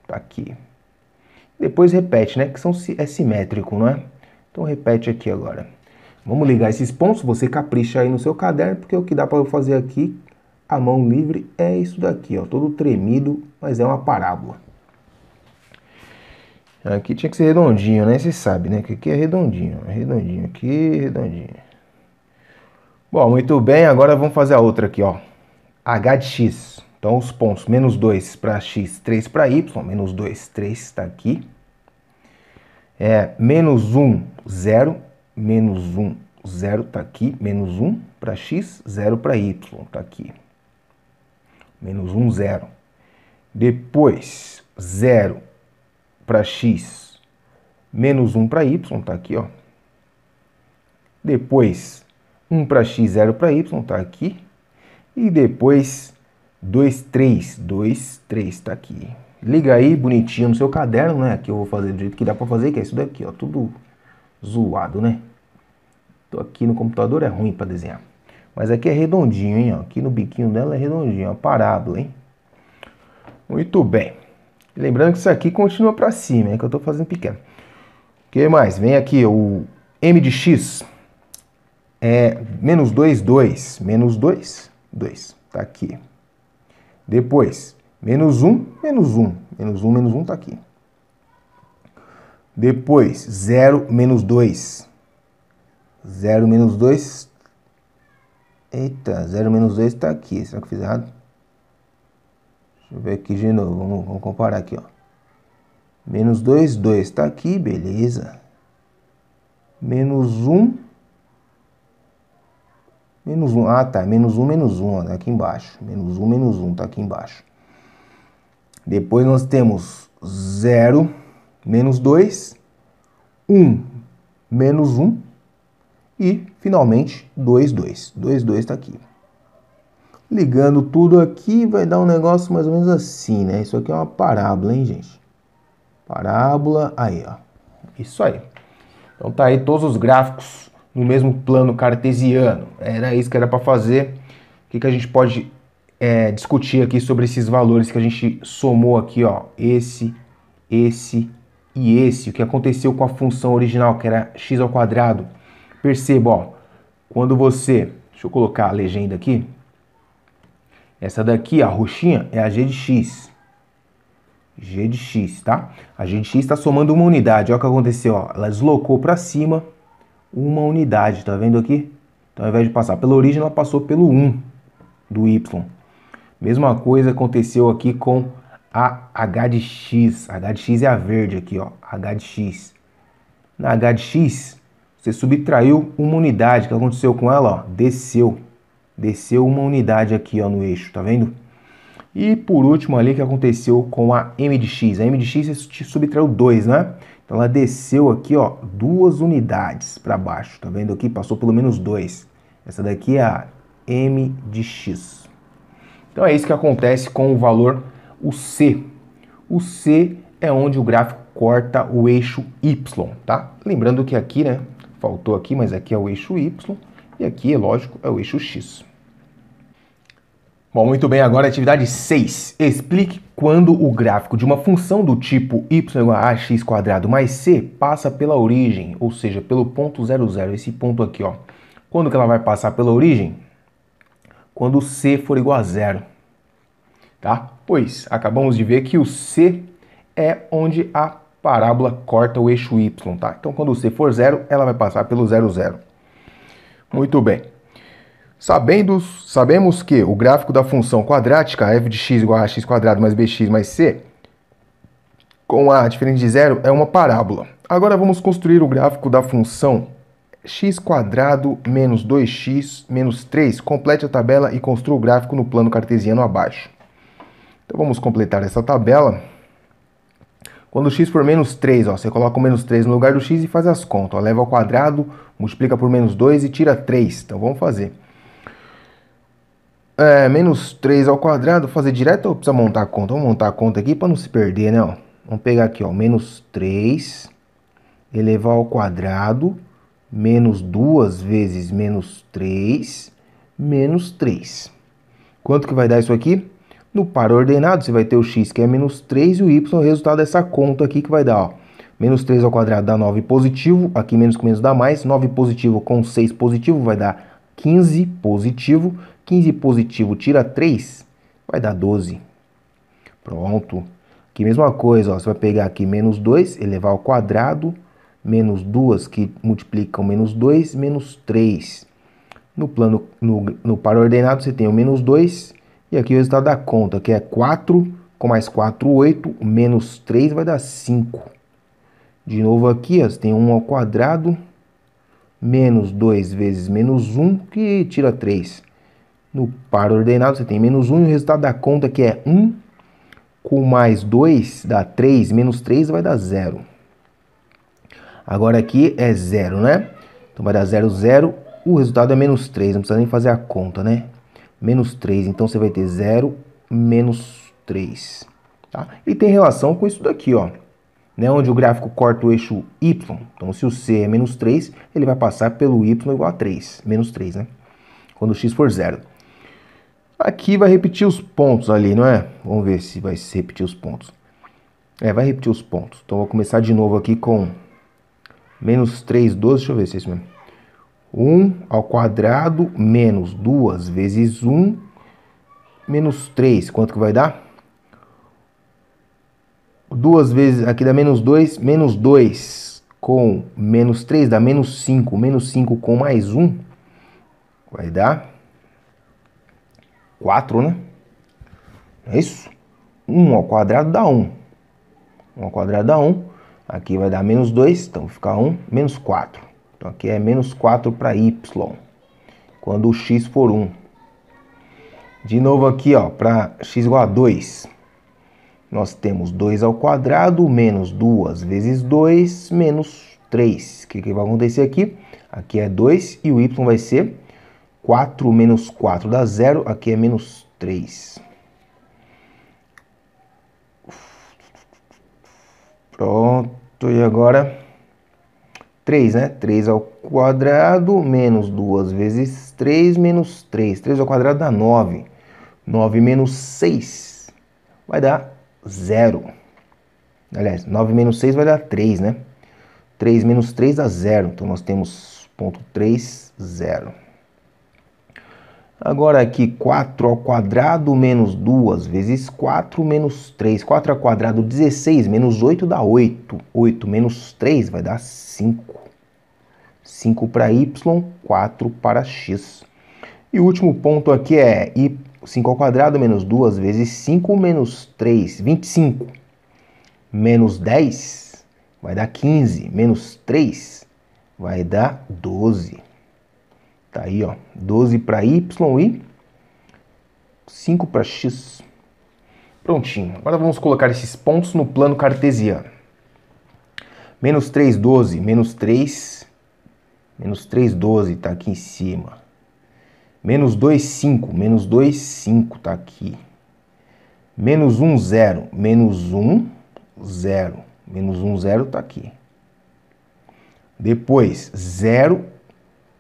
tá aqui. Depois repete, né, que são, é simétrico, não é? Então repete aqui agora. Vamos ligar esses pontos, você capricha aí no seu caderno, porque o que dá para eu fazer aqui, a mão livre, é isso daqui, ó, todo tremido, mas é uma parábola. Aqui tinha que ser redondinho, né? Você sabe, né? Que aqui é redondinho. É redondinho aqui, redondinho. Bom, muito bem. Agora vamos fazer a outra aqui, ó. H de x. Então, os pontos. Menos 2 para x, 3 para y. Menos 2, 3 está aqui. É, menos 1, 0. Menos 1, 0 está aqui. Menos 1 para x, 0 para y está aqui. Menos 1, 0. Depois, 0, para x menos 1 para y, está aqui, ó. Depois 1 para x, 0 para y, está aqui. E depois 2, 3, 2, 3, está aqui. Liga aí bonitinho no seu caderno, né? Aqui eu vou fazer do jeito que dá para fazer, que é isso daqui, ó. Tudo zoado, né? Tô aqui no computador, é ruim para desenhar. Mas aqui é redondinho, hein? Aqui no biquinho dela é redondinho, ó, parado, hein? Muito bem lembrando que isso aqui continua para cima, é que eu estou fazendo pequeno. O que mais? Vem aqui o M de X é menos 2, 2. Menos 2, 2. Tá aqui. Depois, menos 1, menos 1. Menos 1, menos 1 tá aqui. Depois, 0, menos 2. 0, menos 2. Eita, 0, menos 2 tá aqui. Será que eu fiz errado? Deixa eu ver aqui de novo, vamos, vamos comparar aqui, ó. Menos 2, 2, está aqui, beleza. Menos 1, um, menos 1, um, ah tá, menos 1, um, menos 1, tá aqui embaixo. Menos 1, menos 1, tá aqui embaixo. Depois nós temos 0, menos 2, 1, menos 1 e, finalmente, 2, 2. 2, 2 está aqui. Ligando tudo aqui vai dar um negócio mais ou menos assim, né? Isso aqui é uma parábola, hein, gente? Parábola, aí, ó. Isso aí. Então tá aí todos os gráficos no mesmo plano cartesiano. Era isso que era para fazer. O que, que a gente pode é, discutir aqui sobre esses valores que a gente somou aqui, ó. Esse, esse e esse. O que aconteceu com a função original, que era x ao quadrado. Perceba, ó. Quando você... Deixa eu colocar a legenda aqui essa daqui, a roxinha, é a g de x. g de x, tá? A g de x está somando uma unidade. Olha o que aconteceu, ó. Ela deslocou para cima uma unidade, tá vendo aqui? Então, ao invés de passar pela origem, ela passou pelo 1 do y. Mesma coisa aconteceu aqui com a h de x. h de x é a verde aqui, ó. h de x. Na h de x, você subtraiu uma unidade. O que aconteceu com ela? Ó, desceu desceu uma unidade aqui ó, no eixo, tá vendo? E por último ali que aconteceu com a MDX. A MDX subtraiu 2, né? Então ela desceu aqui, ó, duas unidades para baixo, tá vendo aqui? Passou pelo menos 2. Essa daqui é a MDX. Então é isso que acontece com o valor o C. O C é onde o gráfico corta o eixo Y, tá? Lembrando que aqui, né, faltou aqui, mas aqui é o eixo Y e aqui, é lógico, é o eixo X. Bom, muito bem, agora atividade 6. Explique quando o gráfico de uma função do tipo y igual a x quadrado mais c passa pela origem, ou seja, pelo ponto 00, esse ponto aqui, ó. Quando que ela vai passar pela origem? Quando c for igual a zero, tá? Pois acabamos de ver que o c é onde a parábola corta o eixo y, tá? Então quando c for zero, ela vai passar pelo 00. Muito bem. Sabendo, sabemos que o gráfico da função quadrática f de x igual a x quadrado mais bx mais c, com a diferente de zero, é uma parábola. Agora vamos construir o gráfico da função x quadrado menos 2x menos 3. Complete a tabela e construa o gráfico no plano cartesiano abaixo. Então vamos completar essa tabela. Quando x for menos 3, ó, você coloca o menos 3 no lugar do x e faz as contas. Ó, leva ao quadrado, multiplica por menos 2 e tira 3. Então vamos fazer é, menos 3 ao quadrado, fazer direto ou precisa montar a conta? Vamos montar a conta aqui para não se perder, né? Ó. Vamos pegar aqui, ó, menos 3 elevar ao quadrado, menos 2 vezes menos 3, menos 3. Quanto que vai dar isso aqui? No par ordenado, você vai ter o x que é menos 3 e o y, é o resultado dessa conta aqui que vai dar, ó. Menos 3 ao quadrado dá 9 positivo, aqui menos com menos dá mais, 9 positivo com 6 positivo vai dar 15 positivo. 15 positivo tira 3, vai dar 12. Pronto. Aqui mesma coisa, ó, você vai pegar aqui menos 2, elevar ao quadrado, menos 2 que multiplicam menos 2, menos 3. No plano, no, no par ordenado você tem o menos 2 e aqui o resultado da conta, que é 4 com mais 4, 8, menos 3 vai dar 5. De novo aqui, ó, você tem 1 ao quadrado, menos 2 vezes menos 1, que tira 3. No par ordenado, você tem menos 1 e o resultado da conta que é 1 com mais 2 dá 3, menos 3 vai dar 0. Agora aqui é 0, né? Então vai dar 0, 0. O resultado é menos 3, não precisa nem fazer a conta, né? Menos 3, então você vai ter 0, menos 3. Tá? E tem relação com isso daqui, ó né, onde o gráfico corta o eixo y. Então, se o c é menos 3, ele vai passar pelo y igual a 3, menos 3, né? Quando o x for zero. Aqui vai repetir os pontos ali, não é? Vamos ver se vai se repetir os pontos. É, vai repetir os pontos. Então, vou começar de novo aqui com menos 3, 12. Deixa eu ver se é isso mesmo. 1 ao quadrado menos 2 vezes 1 menos 3. Quanto que vai dar? duas vezes, aqui dá menos 2, menos 2 com menos 3 dá menos 5, menos 5 com mais 1 vai dar 4, né? É isso? 1 ao quadrado dá 1. 1 ao quadrado dá 1. Aqui vai dar menos 2, então ficar 1, menos 4. Então aqui é menos 4 para y, quando o x for 1. De novo aqui, para x igual a 2. Nós temos 2 ao quadrado menos 2 vezes 2 menos 3. O que, que vai acontecer aqui? Aqui é 2 e o y vai ser 4 menos 4 dá 0. Aqui é menos 3. Pronto, e agora 3, né? 3 ao quadrado menos 2 vezes 3 menos 3. 3 ao quadrado dá 9. 9 menos 6 vai dar 0. Aliás, 9 menos 6 vai dar 3, né? 3 menos 3 dá 0. Então nós temos ponto 3, 0. Agora aqui 4 ao quadrado menos 2 vezes 4 menos 3. 4 ao quadrado 16 menos 8 dá 8. 8 menos 3 vai dar 5. 5 para y, 4 para x. E o último ponto aqui é y 5 ao quadrado menos 2 vezes 5 menos 3, 25. Menos 10 vai dar 15. Menos 3 vai dar 12. Tá aí, ó. 12 para Y e 5 para X. Prontinho. Agora vamos colocar esses pontos no plano cartesiano. Menos 3, 12. Menos 3, menos 3, 12. está aqui em cima. Menos 2, 5. Menos 2, 5 tá aqui. Menos 1, 0. Menos 1, 0. Menos 1, 0 tá aqui. Depois, 0,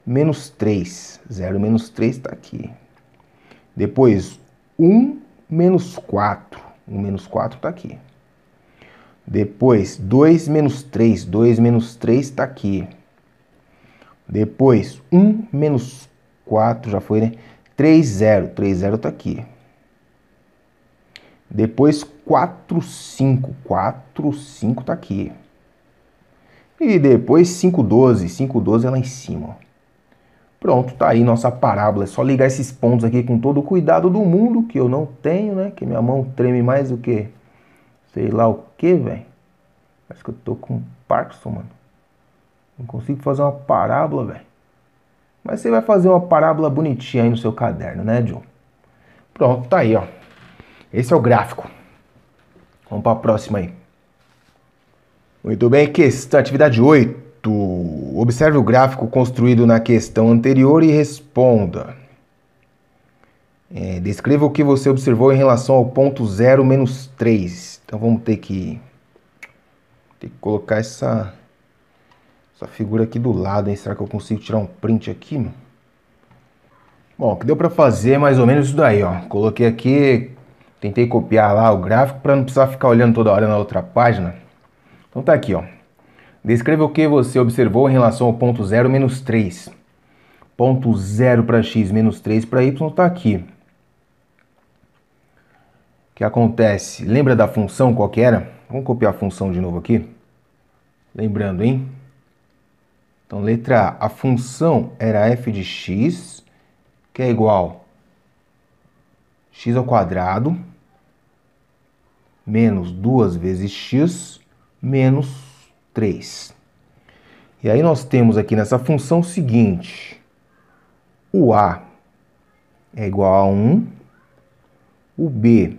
menos 3. 0, menos 3 tá aqui. Depois, 1, menos 4. 1, menos 4 tá aqui. Depois, 2 menos 3. 2 menos 3 está aqui. Depois, 1 menos 4. 4, já foi, né? 3, 0. 3, 0 tá aqui. Depois 4, 5. 4, 5 tá aqui. E depois 5, 12. 5, 12 é lá em cima. Pronto, tá aí nossa parábola. É só ligar esses pontos aqui com todo o cuidado do mundo, que eu não tenho, né? Que minha mão treme mais do que sei lá o que, velho. Acho que eu tô com Parkinson, mano. Não consigo fazer uma parábola, velho. Mas você vai fazer uma parábola bonitinha aí no seu caderno, né, John? Pronto, tá aí, ó. Esse é o gráfico. Vamos para a próxima aí. Muito bem, questão, atividade 8. Observe o gráfico construído na questão anterior e responda. É, descreva o que você observou em relação ao ponto 0 menos 3. Então vamos ter que, ter que colocar essa, essa figura aqui do lado, hein? Será que eu consigo tirar um print aqui, mano? Bom, o que deu para fazer é mais ou menos isso daí, ó. Coloquei aqui, tentei copiar lá o gráfico para não precisar ficar olhando toda hora na outra página. Então tá aqui, ó. Descreva o que você observou em relação ao ponto 0 menos 3. Ponto 0 para x menos 3 para y está aqui. O que acontece? Lembra da função qual que era? Vamos copiar a função de novo aqui. Lembrando, hein? Então, letra A, a função era f de x, que é igual a x ao quadrado menos 2 vezes x menos 3. E aí nós temos aqui nessa função o seguinte: o a é igual a 1, o b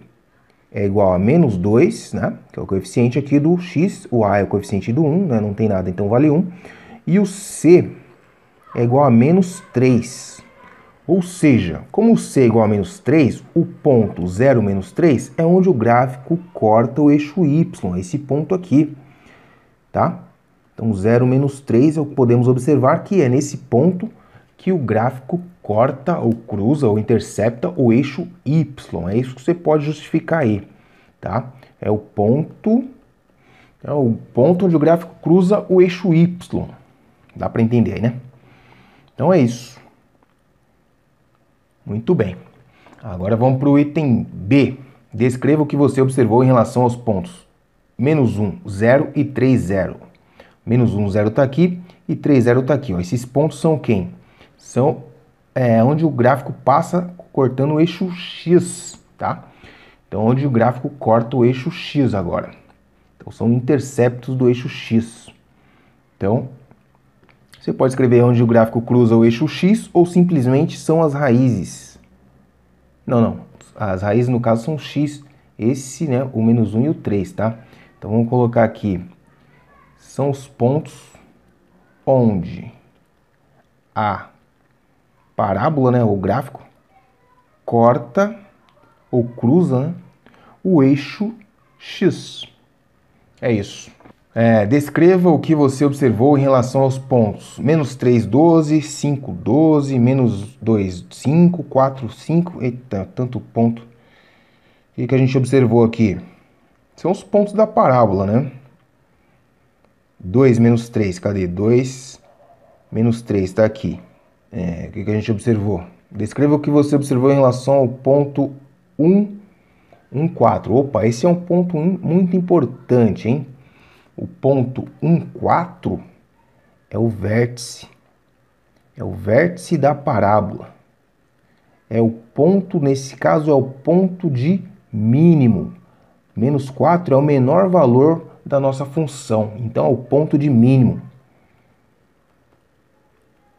é igual a menos 2, né? que é o coeficiente aqui do x, o a é o coeficiente do 1, né? não tem nada, então vale 1. E o C é igual a menos 3. Ou seja, como o C é igual a menos 3, o ponto 0 menos 3 é onde o gráfico corta o eixo Y, esse ponto aqui. Tá? Então 0 menos 3 é podemos observar que é nesse ponto que o gráfico corta ou cruza ou intercepta o eixo Y. É isso que você pode justificar aí. Tá? É o ponto é o ponto onde o gráfico cruza o eixo Y. Dá para entender aí, né? Então é isso. Muito bem. Agora vamos para o item B. Descreva o que você observou em relação aos pontos menos 1, 0 e 3, 0. Menos 1, 0 está aqui e 3, 0 está aqui. Ó. Esses pontos são quem? São é, onde o gráfico passa cortando o eixo X, tá? Então, onde o gráfico corta o eixo X agora. Então, são interceptos do eixo X. Então, você pode escrever onde o gráfico cruza o eixo x ou simplesmente são as raízes. Não, não. As raízes, no caso, são x. Esse, né, o menos 1 e o 3, tá? Então, vamos colocar aqui. São os pontos onde a parábola, né, o gráfico, corta ou cruza né, o eixo x. É isso. É, descreva o que você observou em relação aos pontos. Menos 3, 12, 5, 12, menos 2, 5, 4, 5. Eita, tanto ponto. O que a gente observou aqui? São os pontos da parábola, né? 2 menos 3, cadê? 2 menos 3 está aqui. É, o que, que a gente observou? Descreva o que você observou em relação ao ponto 1, 1, 4. Opa, esse é um ponto muito importante, hein? O ponto 1,4 é o vértice, é o vértice da parábola. É o ponto, nesse caso, é o ponto de mínimo. Menos 4 é o menor valor da nossa função, então é o ponto de mínimo.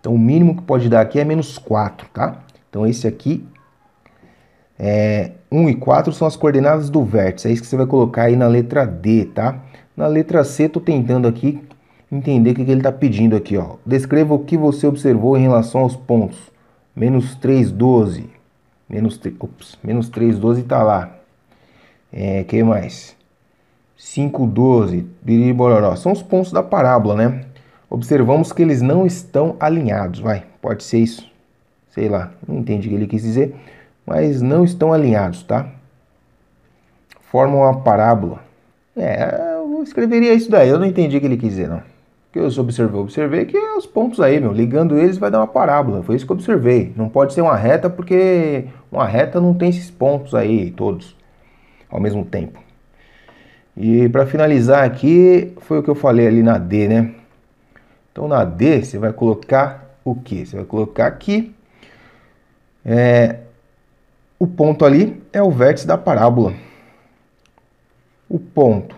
Então o mínimo que pode dar aqui é menos 4, tá? Então esse aqui é 1 e 4 são as coordenadas do vértice, é isso que você vai colocar aí na letra D, tá? Na letra C, tô tentando aqui entender o que, que ele está pedindo aqui. Ó. Descreva o que você observou em relação aos pontos. Menos 3, 12. Menos, menos 3, 12 está lá. É, que mais? 5, 12. São os pontos da parábola, né? Observamos que eles não estão alinhados. Vai, pode ser isso. Sei lá, não entendi o que ele quis dizer. Mas não estão alinhados, tá? Formam uma parábola. É, escreveria isso daí. Eu não entendi o que ele quis dizer, não. que eu observei, observei que é os pontos aí, meu. Ligando eles vai dar uma parábola. Foi isso que eu observei. Não pode ser uma reta porque uma reta não tem esses pontos aí todos ao mesmo tempo. E para finalizar aqui, foi o que eu falei ali na D, né? Então na D você vai colocar o que? Você vai colocar aqui é, o ponto ali é o vértice da parábola. O ponto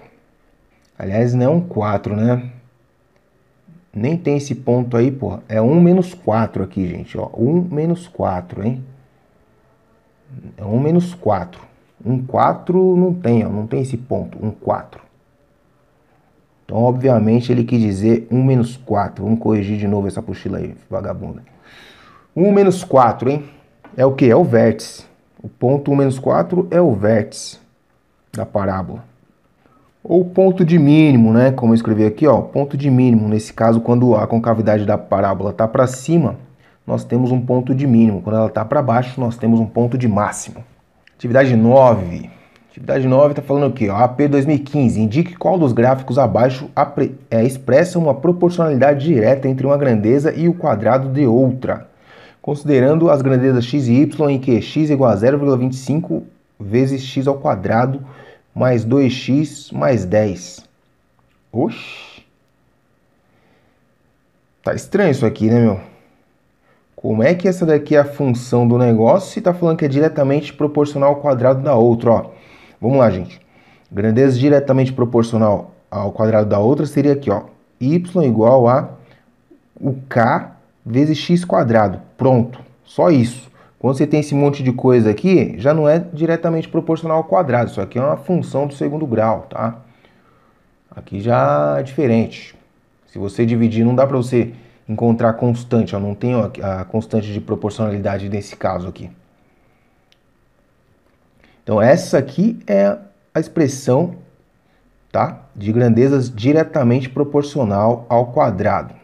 Aliás, não é um 4, né? Nem tem esse ponto aí, porra. É 1 menos 4 aqui, gente. Ó, 1 menos 4, hein? É 1 menos 4. 1, 4 não tem, ó. Não tem esse ponto. 1, 4. Então, obviamente, ele quis dizer 1 menos 4. Vamos corrigir de novo essa pochila aí, vagabunda. 1 menos 4, hein? É o quê? É o vértice. O ponto 1 menos 4 é o vértice da parábola ou ponto de mínimo, né? Como eu escrevi aqui, ó, ponto de mínimo. Nesse caso, quando a concavidade da parábola está para cima, nós temos um ponto de mínimo. Quando ela está para baixo, nós temos um ponto de máximo. Atividade 9. Atividade 9 está falando aqui, ó, AP 2015. Indique qual dos gráficos abaixo é, expressa uma proporcionalidade direta entre uma grandeza e o quadrado de outra, considerando as grandezas x e y em que x igual a 0,25 vezes x ao quadrado mais 2x mais 10. Oxi! Tá estranho isso aqui, né, meu? Como é que essa daqui é a função do negócio se tá falando que é diretamente proporcional ao quadrado da outra, ó? Vamos lá, gente. Grandeza diretamente proporcional ao quadrado da outra seria aqui, ó. y igual a o k vezes x quadrado. Pronto. Só isso. Quando você tem esse monte de coisa aqui, já não é diretamente proporcional ao quadrado. Isso aqui é uma função do segundo grau, tá? Aqui já é diferente. Se você dividir, não dá para você encontrar constante. Eu não tenho a constante de proporcionalidade nesse caso aqui. Então essa aqui é a expressão tá? de grandezas diretamente proporcional ao quadrado.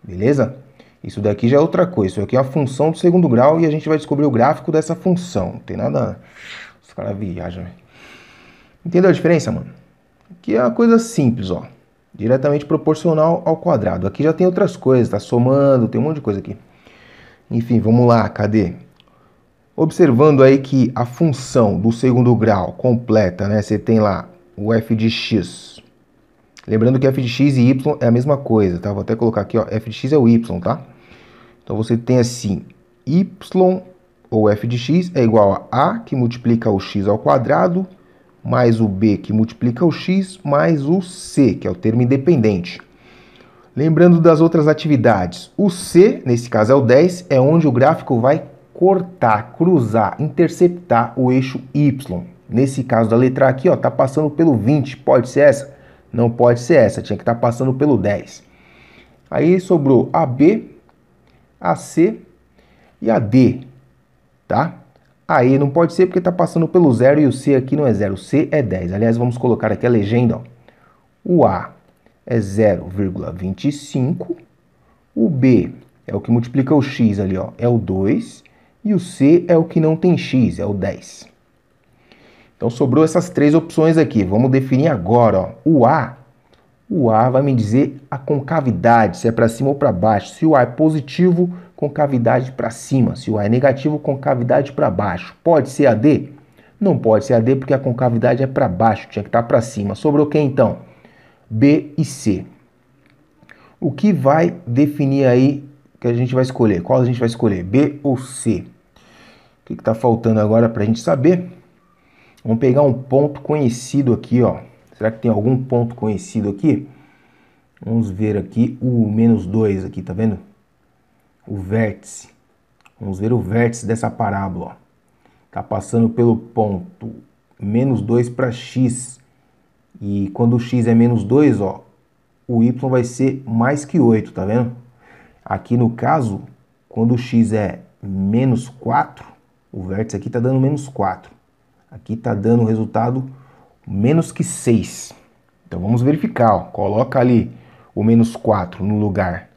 Beleza? Isso daqui já é outra coisa. Isso aqui é a função do segundo grau e a gente vai descobrir o gráfico dessa função. Não tem nada. Os caras viajam. Entendeu a diferença, mano? Aqui é uma coisa simples, ó. Diretamente proporcional ao quadrado. Aqui já tem outras coisas, tá somando, tem um monte de coisa aqui. Enfim, vamos lá, cadê? Observando aí que a função do segundo grau completa, né? Você tem lá o f de x. Lembrando que f de x e y é a mesma coisa, tá? Vou até colocar aqui, ó. f de x é o y, tá? Então você tem assim, y ou f de x é igual a a que multiplica o x ao quadrado mais o b que multiplica o x mais o c, que é o termo independente. Lembrando das outras atividades, o c, nesse caso é o 10, é onde o gráfico vai cortar, cruzar, interceptar o eixo y. Nesse caso da letra aqui, ó, tá passando pelo 20, pode ser essa? Não pode ser essa, tinha que estar tá passando pelo 10. Aí sobrou AB a C e a D, tá? A E não pode ser porque está passando pelo zero e o C aqui não é zero. O C é 10. Aliás, vamos colocar aqui a legenda. Ó. O A é 0,25. O B é o que multiplica o X ali, ó, é o 2. E o C é o que não tem X, é o 10. Então sobrou essas três opções aqui. Vamos definir agora. Ó. O A o ar vai me dizer a concavidade, se é para cima ou para baixo. Se o ar é positivo, concavidade para cima. Se o ar é negativo, concavidade para baixo. Pode ser AD? Não pode ser AD porque a concavidade é para baixo, tinha que estar tá para cima. Sobrou quem então? B e C. O que vai definir aí que a gente vai escolher? Qual a gente vai escolher? B ou C? O que está faltando agora para a gente saber? Vamos pegar um ponto conhecido aqui, ó. Será que tem algum ponto conhecido aqui? Vamos ver aqui o menos 2 aqui, tá vendo? O vértice. Vamos ver o vértice dessa parábola. Está passando pelo ponto menos 2 para x. E quando o x é menos 2, ó, o y vai ser mais que 8, tá vendo? Aqui no caso, quando o x é menos 4, o vértice aqui está dando menos 4. Aqui está dando o resultado menos que 6. Então vamos verificar, ó. coloca ali o menos 4 no lugar.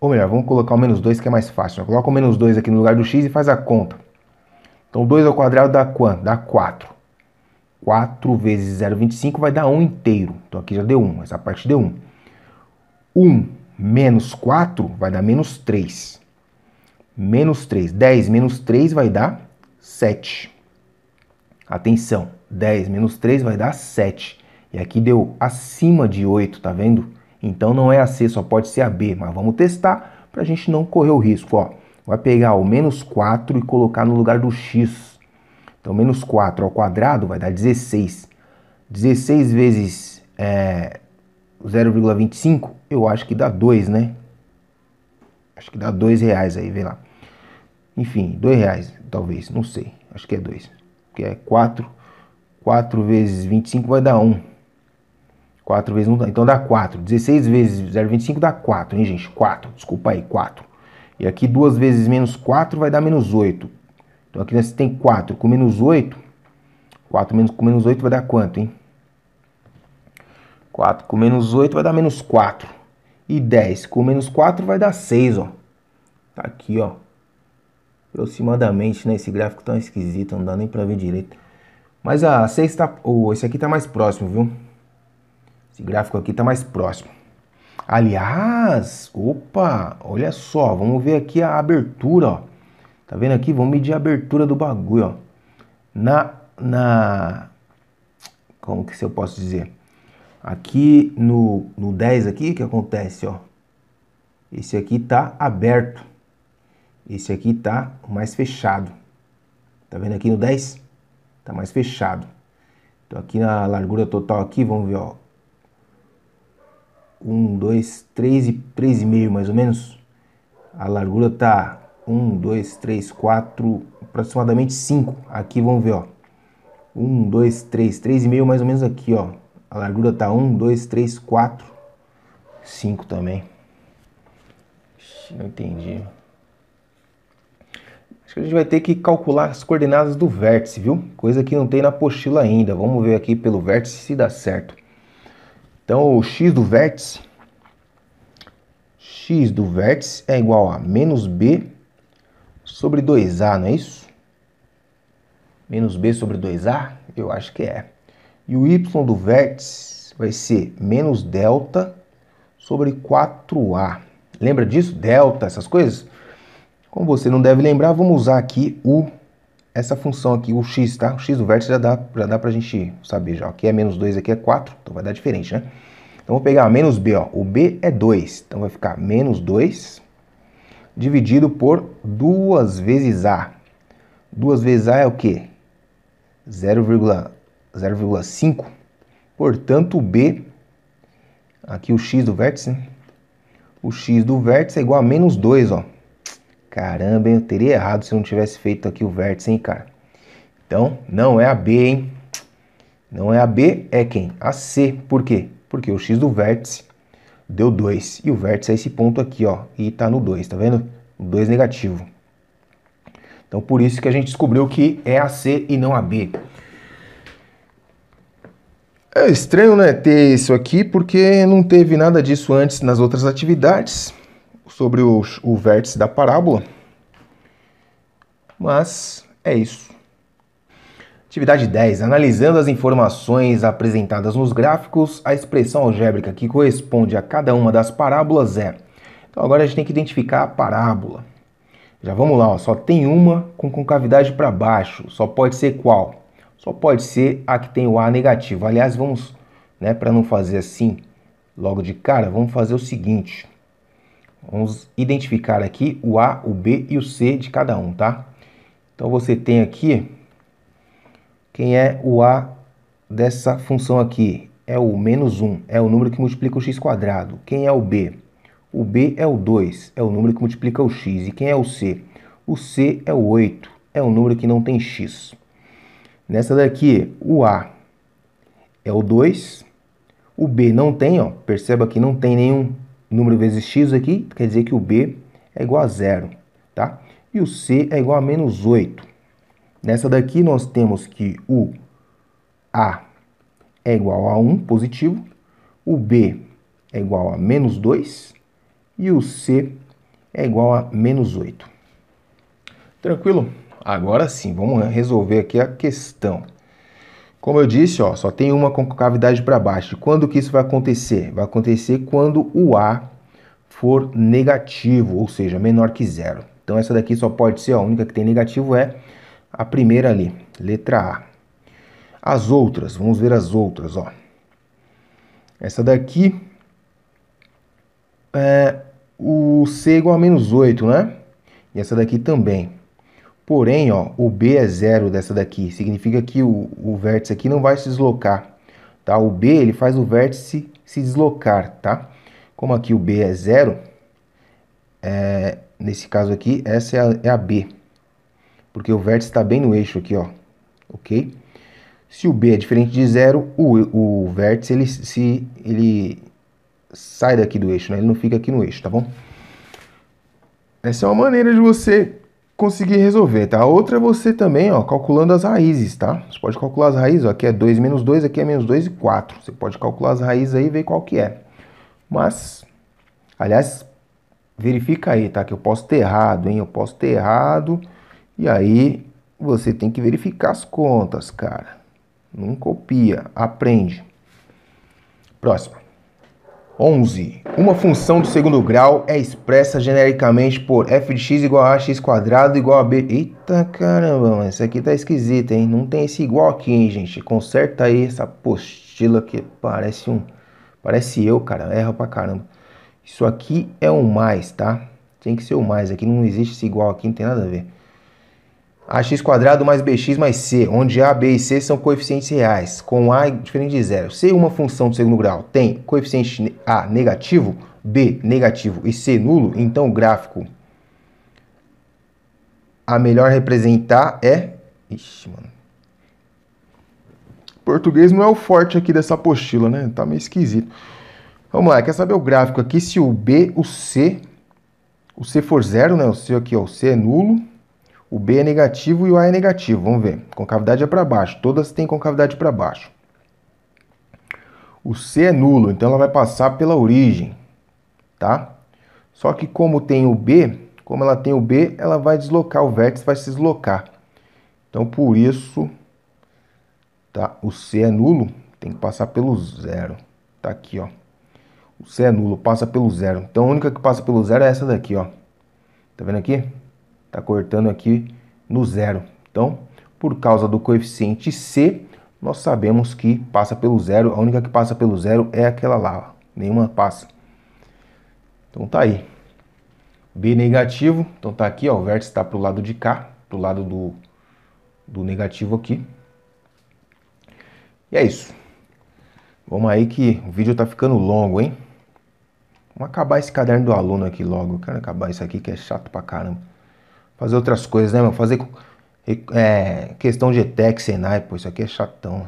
Ou melhor, vamos colocar o menos 2 que é mais fácil. Coloca o menos 2 aqui no lugar do x e faz a conta. Então 2 ao quadrado dá quanto? Dá 4. 4 vezes 0,25 vai dar 1 inteiro. Então aqui já deu 1, essa parte deu 1. 1 menos 4 vai dar menos 3. Menos 3. 10 menos 3 vai dar 7. Atenção. 10 menos 3 vai dar 7. E aqui deu acima de 8, tá vendo? Então não é a C, só pode ser a B, mas vamos testar para a gente não correr o risco. Ó. Vai pegar o menos 4 e colocar no lugar do x. Então menos 4 ao quadrado vai dar 16. 16 vezes é, 0,25 eu acho que dá 2, né? Acho que dá 2 reais aí, vê lá. Enfim, 2 reais talvez, não sei. Acho que é 2, porque é 4 4 vezes 25 vai dar 1. 4 vezes 1, dá, então dá 4. 16 vezes 0,25 dá 4, hein, gente? 4, desculpa aí, 4. E aqui 2 vezes menos 4 vai dar menos 8. Então aqui você tem 4 com menos 8. 4 menos, com menos 8 vai dar quanto, hein? 4 com menos 8 vai dar menos 4. E 10 com menos 4 vai dar 6, ó. Tá aqui, ó. Aproximadamente, né? Esse gráfico tá esquisito, não dá nem pra ver direito. Mas a sexta, oh, esse aqui está mais próximo, viu? Esse gráfico aqui está mais próximo. Aliás, opa, olha só, vamos ver aqui a abertura, ó. Tá vendo aqui? Vamos medir a abertura do bagulho, ó. Na, na, como que eu posso dizer? Aqui no, no 10 aqui, que acontece, ó? Esse aqui tá aberto. Esse aqui tá mais fechado. Tá vendo aqui no 10? Tá mais fechado. Então aqui na largura total aqui, vamos ver, ó. 1, 2, 3 e 3,5 mais ou menos. A largura tá 1, 2, 3, 4, aproximadamente 5. Aqui vamos ver, ó. 1, 2, 3, 3,5 mais ou menos aqui, ó. A largura tá 1, 2, 3, 4, 5 também. Não entendi. Acho que a gente vai ter que calcular as coordenadas do vértice, viu? Coisa que não tem na apostila ainda. Vamos ver aqui pelo vértice se dá certo. Então, o x do vértice x do vértice é igual a menos b sobre 2a, não é isso? Menos b sobre 2a? Eu acho que é. E o y do vértice vai ser menos delta sobre 4a. Lembra disso? Delta, essas coisas? Como você não deve lembrar, vamos usar aqui o essa função aqui, o x, tá? O x do vértice já dá, já dá pra gente saber já. Aqui é menos 2, aqui é 4, então vai dar diferente, né? Então vou pegar menos b, ó. O b é 2, então vai ficar menos 2 dividido por 2 vezes a. 2 vezes a é o quê? 0,5. Portanto, o b, aqui o x do vértice, né? o x do vértice é igual a menos 2, ó. Caramba, eu teria errado se eu não tivesse feito aqui o vértice, hein, cara? Então, não é a B, hein? Não é a B, é quem? A C. Por quê? Porque o x do vértice deu 2. E o vértice é esse ponto aqui, ó. E tá no 2, tá vendo? 2 negativo. Então, por isso que a gente descobriu que é a C e não a B. É estranho, né, ter isso aqui, porque não teve nada disso antes nas outras atividades sobre os, o vértice da parábola. Mas é isso. Atividade 10. Analisando as informações apresentadas nos gráficos, a expressão algébrica que corresponde a cada uma das parábolas é. Então agora a gente tem que identificar a parábola. Já vamos lá, ó, só tem uma com concavidade para baixo. Só pode ser qual? Só pode ser a que tem o A negativo. Aliás, vamos, né, para não fazer assim logo de cara, vamos fazer o seguinte. Vamos identificar aqui o A, o B e o C de cada um, tá? Então você tem aqui quem é o A dessa função aqui? É o menos 1, é o número que multiplica o x quadrado. Quem é o B? O B é o 2, é o número que multiplica o x. E quem é o C? O C é o 8, é o número que não tem x. Nessa daqui, o A é o 2, o B não tem, ó, perceba que não tem nenhum número vezes x aqui quer dizer que o b é igual a zero, tá? E o c é igual a menos 8. Nessa daqui nós temos que o a é igual a 1 positivo, o b é igual a menos 2 e o c é igual a menos 8. Tranquilo? Agora sim, vamos resolver aqui a questão. Como eu disse, ó, só tem uma concavidade para baixo. Quando que isso vai acontecer? Vai acontecer quando o A for negativo, ou seja, menor que zero. Então essa daqui só pode ser ó, a única que tem negativo é a primeira ali, letra A. As outras, vamos ver as outras, ó. Essa daqui é o C igual a menos 8, né? E essa daqui também. Porém, ó, o B é zero dessa daqui, significa que o, o vértice aqui não vai se deslocar, tá? O B, ele faz o vértice se deslocar, tá? Como aqui o B é zero, é, nesse caso aqui, essa é a, é a B, porque o vértice está bem no eixo aqui, ó, ok? Se o B é diferente de zero, o, o vértice, ele, se, ele sai daqui do eixo, né? Ele não fica aqui no eixo, tá bom? Essa é uma maneira de você conseguir resolver, tá? A outra é você também, ó, calculando as raízes, tá? Você pode calcular as raízes, ó, aqui é 2 menos 2, aqui é menos 2 e 4. Você pode calcular as raízes aí e ver qual que é. Mas, aliás, verifica aí, tá? Que eu posso ter errado, hein? Eu posso ter errado. E aí, você tem que verificar as contas, cara. Não copia, aprende. Próximo. 11. Uma função do segundo grau é expressa genericamente por f de x igual a x quadrado igual a b. Eita caramba, mano, isso aqui tá esquisito, hein? Não tem esse igual aqui, hein, gente? Conserta aí essa apostila que parece um... Parece eu, cara, erra pra caramba. Isso aqui é um mais, tá? Tem que ser o um mais aqui, não existe esse igual aqui, não tem nada a ver ax² mais bx mais c, onde a, b e c são coeficientes reais, com a diferente de zero. Se uma função do segundo grau tem coeficiente a negativo, b negativo e c nulo, então o gráfico a melhor representar é... Ixi, mano. Português não é o forte aqui dessa apostila, né? Tá meio esquisito. Vamos lá, quer saber o gráfico aqui? Se o B, o C, o C for zero, né? O C aqui, ó, o C é nulo o B é negativo e o A é negativo. Vamos ver. Concavidade é para baixo. Todas têm concavidade para baixo. O C é nulo, então ela vai passar pela origem, tá? Só que como tem o B, como ela tem o B, ela vai deslocar, o vértice vai se deslocar. Então por isso, tá? O C é nulo, tem que passar pelo zero. Tá aqui, ó. O C é nulo, passa pelo zero. Então a única que passa pelo zero é essa daqui, ó. Tá vendo aqui? está cortando aqui no zero. Então, por causa do coeficiente C, nós sabemos que passa pelo zero. A única que passa pelo zero é aquela lá. Nenhuma passa. Então tá aí. B negativo. Então tá aqui, ó, o vértice está para o lado de cá, para o lado do, do negativo aqui. E é isso. Vamos aí que o vídeo tá ficando longo, hein? Vamos acabar esse caderno do aluno aqui logo. Eu quero acabar isso aqui que é chato pra caramba fazer outras coisas, né, Fazer é, questão de ETEC, Senai, pô, isso aqui é chatão.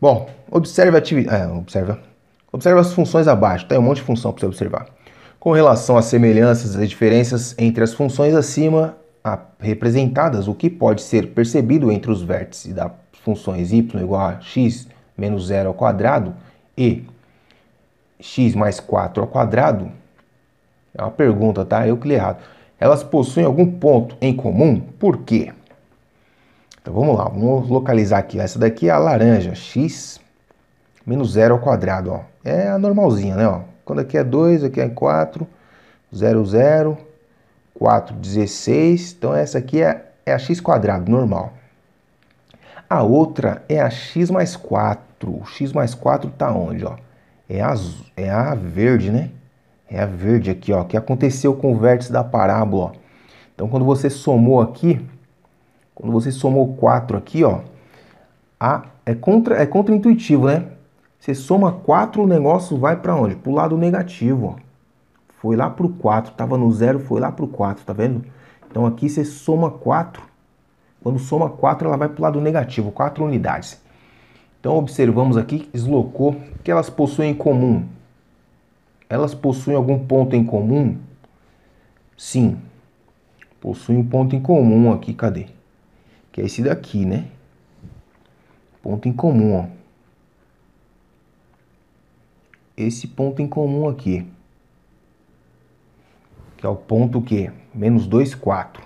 Bom, observe, ativi... é, observa. observe as funções abaixo, tem um monte de função para você observar. Com relação às semelhanças e diferenças entre as funções acima representadas, o que pode ser percebido entre os vértices das funções y igual a x menos 0 ao quadrado e x mais 4 ao quadrado? É uma pergunta, tá? Eu que li errado elas possuem algum ponto em comum? Por quê? Então vamos lá, vamos localizar aqui. Essa daqui é a laranja, x menos 0 ao quadrado. Ó. É a normalzinha, né? Ó. Quando aqui é 2, aqui é 4, 0, 0, 4, 16. Então essa aqui é, é a x quadrado, normal. A outra é a x mais 4. O x mais 4 está onde? Ó? É, a, é a verde, né? é a verde aqui, ó, que aconteceu com o vértice da parábola. Então, quando você somou aqui, quando você somou 4 aqui, ó, a, é, contra, é contra-intuitivo, né? Você soma 4, o negócio vai para onde? Para o lado negativo, ó. Foi lá para o 4, estava no zero, foi lá para o 4, tá vendo? Então, aqui você soma 4. Quando soma 4, ela vai para o lado negativo, 4 unidades. Então, observamos aqui, deslocou, o que elas possuem em comum? Elas possuem algum ponto em comum? Sim. Possuem um ponto em comum aqui, cadê? Que é esse daqui, né? Ponto em comum, ó. Esse ponto em comum aqui. Que é o ponto que? Menos 2, 4.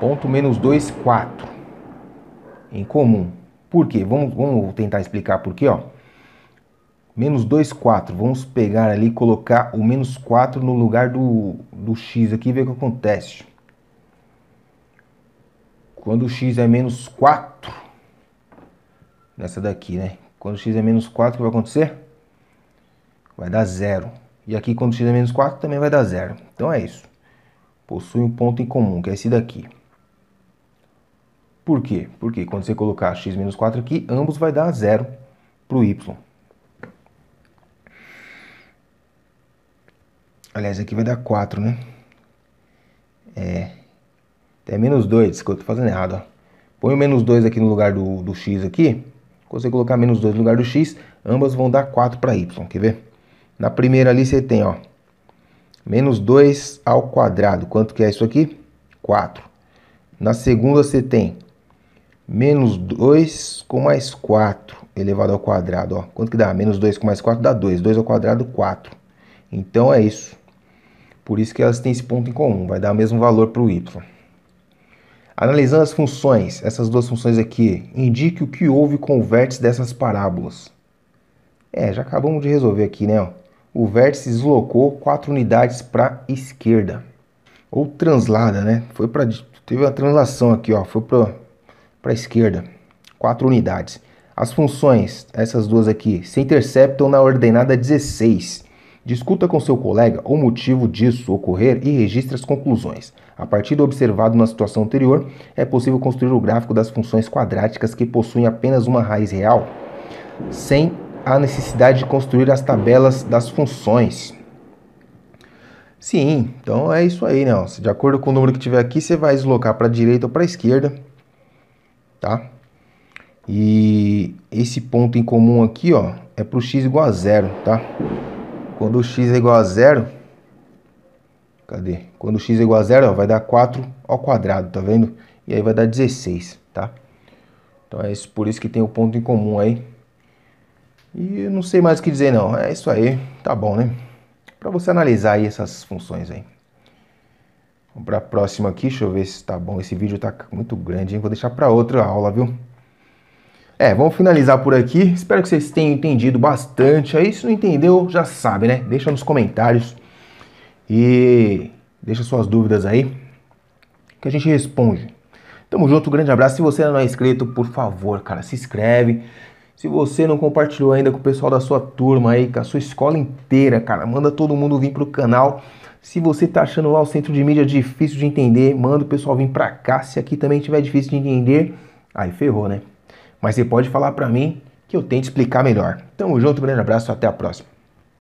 Ponto menos 2, 4. Em comum. Por quê? Vamos, vamos tentar explicar por quê, ó. Menos 2, 4. Vamos pegar ali e colocar o menos 4 no lugar do, do x aqui e ver o que acontece. Quando o x é menos 4, nessa daqui, né? Quando x é menos 4, o que vai acontecer? Vai dar zero. E aqui quando x é menos 4 também vai dar zero. Então é isso. Possui um ponto em comum, que é esse daqui. Por quê? Porque quando você colocar x menos 4 aqui, ambos vai dar zero para o y. Aliás, aqui vai dar 4, né? É. Até menos 2, que eu tô fazendo errado, ó. Põe o menos 2 aqui no lugar do, do x aqui. você colocar menos 2 no lugar do x. Ambas vão dar 4 para y, quer ver? Na primeira ali você tem, ó. Menos 2 ao quadrado. Quanto que é isso aqui? 4. Na segunda você tem menos 2 com mais 4 elevado ao quadrado. Ó. Quanto que dá? Menos 2 com mais 4 dá 2. 2 ao quadrado, 4. Então é isso. Por isso que elas têm esse ponto em comum, vai dar o mesmo valor para o y. Analisando as funções, essas duas funções aqui, indique o que houve com o vértice dessas parábolas. É, já acabamos de resolver aqui, né? O vértice deslocou 4 unidades para a esquerda. Ou translada, né? Foi para teve uma translação aqui, ó, foi para para esquerda. 4 unidades. As funções, essas duas aqui, se interceptam na ordenada 16 Discuta com seu colega o motivo disso ocorrer e registre as conclusões. A partir do observado na situação anterior, é possível construir o gráfico das funções quadráticas que possuem apenas uma raiz real, sem a necessidade de construir as tabelas das funções. Sim, então é isso aí, né? De acordo com o número que tiver aqui, você vai deslocar para a direita ou para a esquerda, tá? E esse ponto em comum aqui, ó, é para o x igual a zero, tá? Quando x é igual a zero, cadê? Quando x é igual a zero, ó, vai dar 4 ao quadrado, tá vendo? E aí vai dar 16, tá? Então é isso, por isso que tem o ponto em comum aí. E eu não sei mais o que dizer não, é isso aí, tá bom, né? Para você analisar aí essas funções aí. Vamos para a próxima aqui, deixa eu ver se tá bom. Esse vídeo tá muito grande, hein? Vou deixar para outra aula, viu? É, vamos finalizar por aqui. Espero que vocês tenham entendido bastante. Aí se não entendeu, já sabe, né? Deixa nos comentários e deixa suas dúvidas aí que a gente responde. Tamo junto, um grande abraço. Se você não é inscrito, por favor, cara, se inscreve. Se você não compartilhou ainda com o pessoal da sua turma aí, com a sua escola inteira, cara, manda todo mundo vir pro canal. Se você tá achando lá o centro de mídia difícil de entender, manda o pessoal vir pra cá. Se aqui também tiver difícil de entender, aí ferrou, né? mas você pode falar para mim que eu tento explicar melhor. Tamo junto, um grande abraço, até a próxima.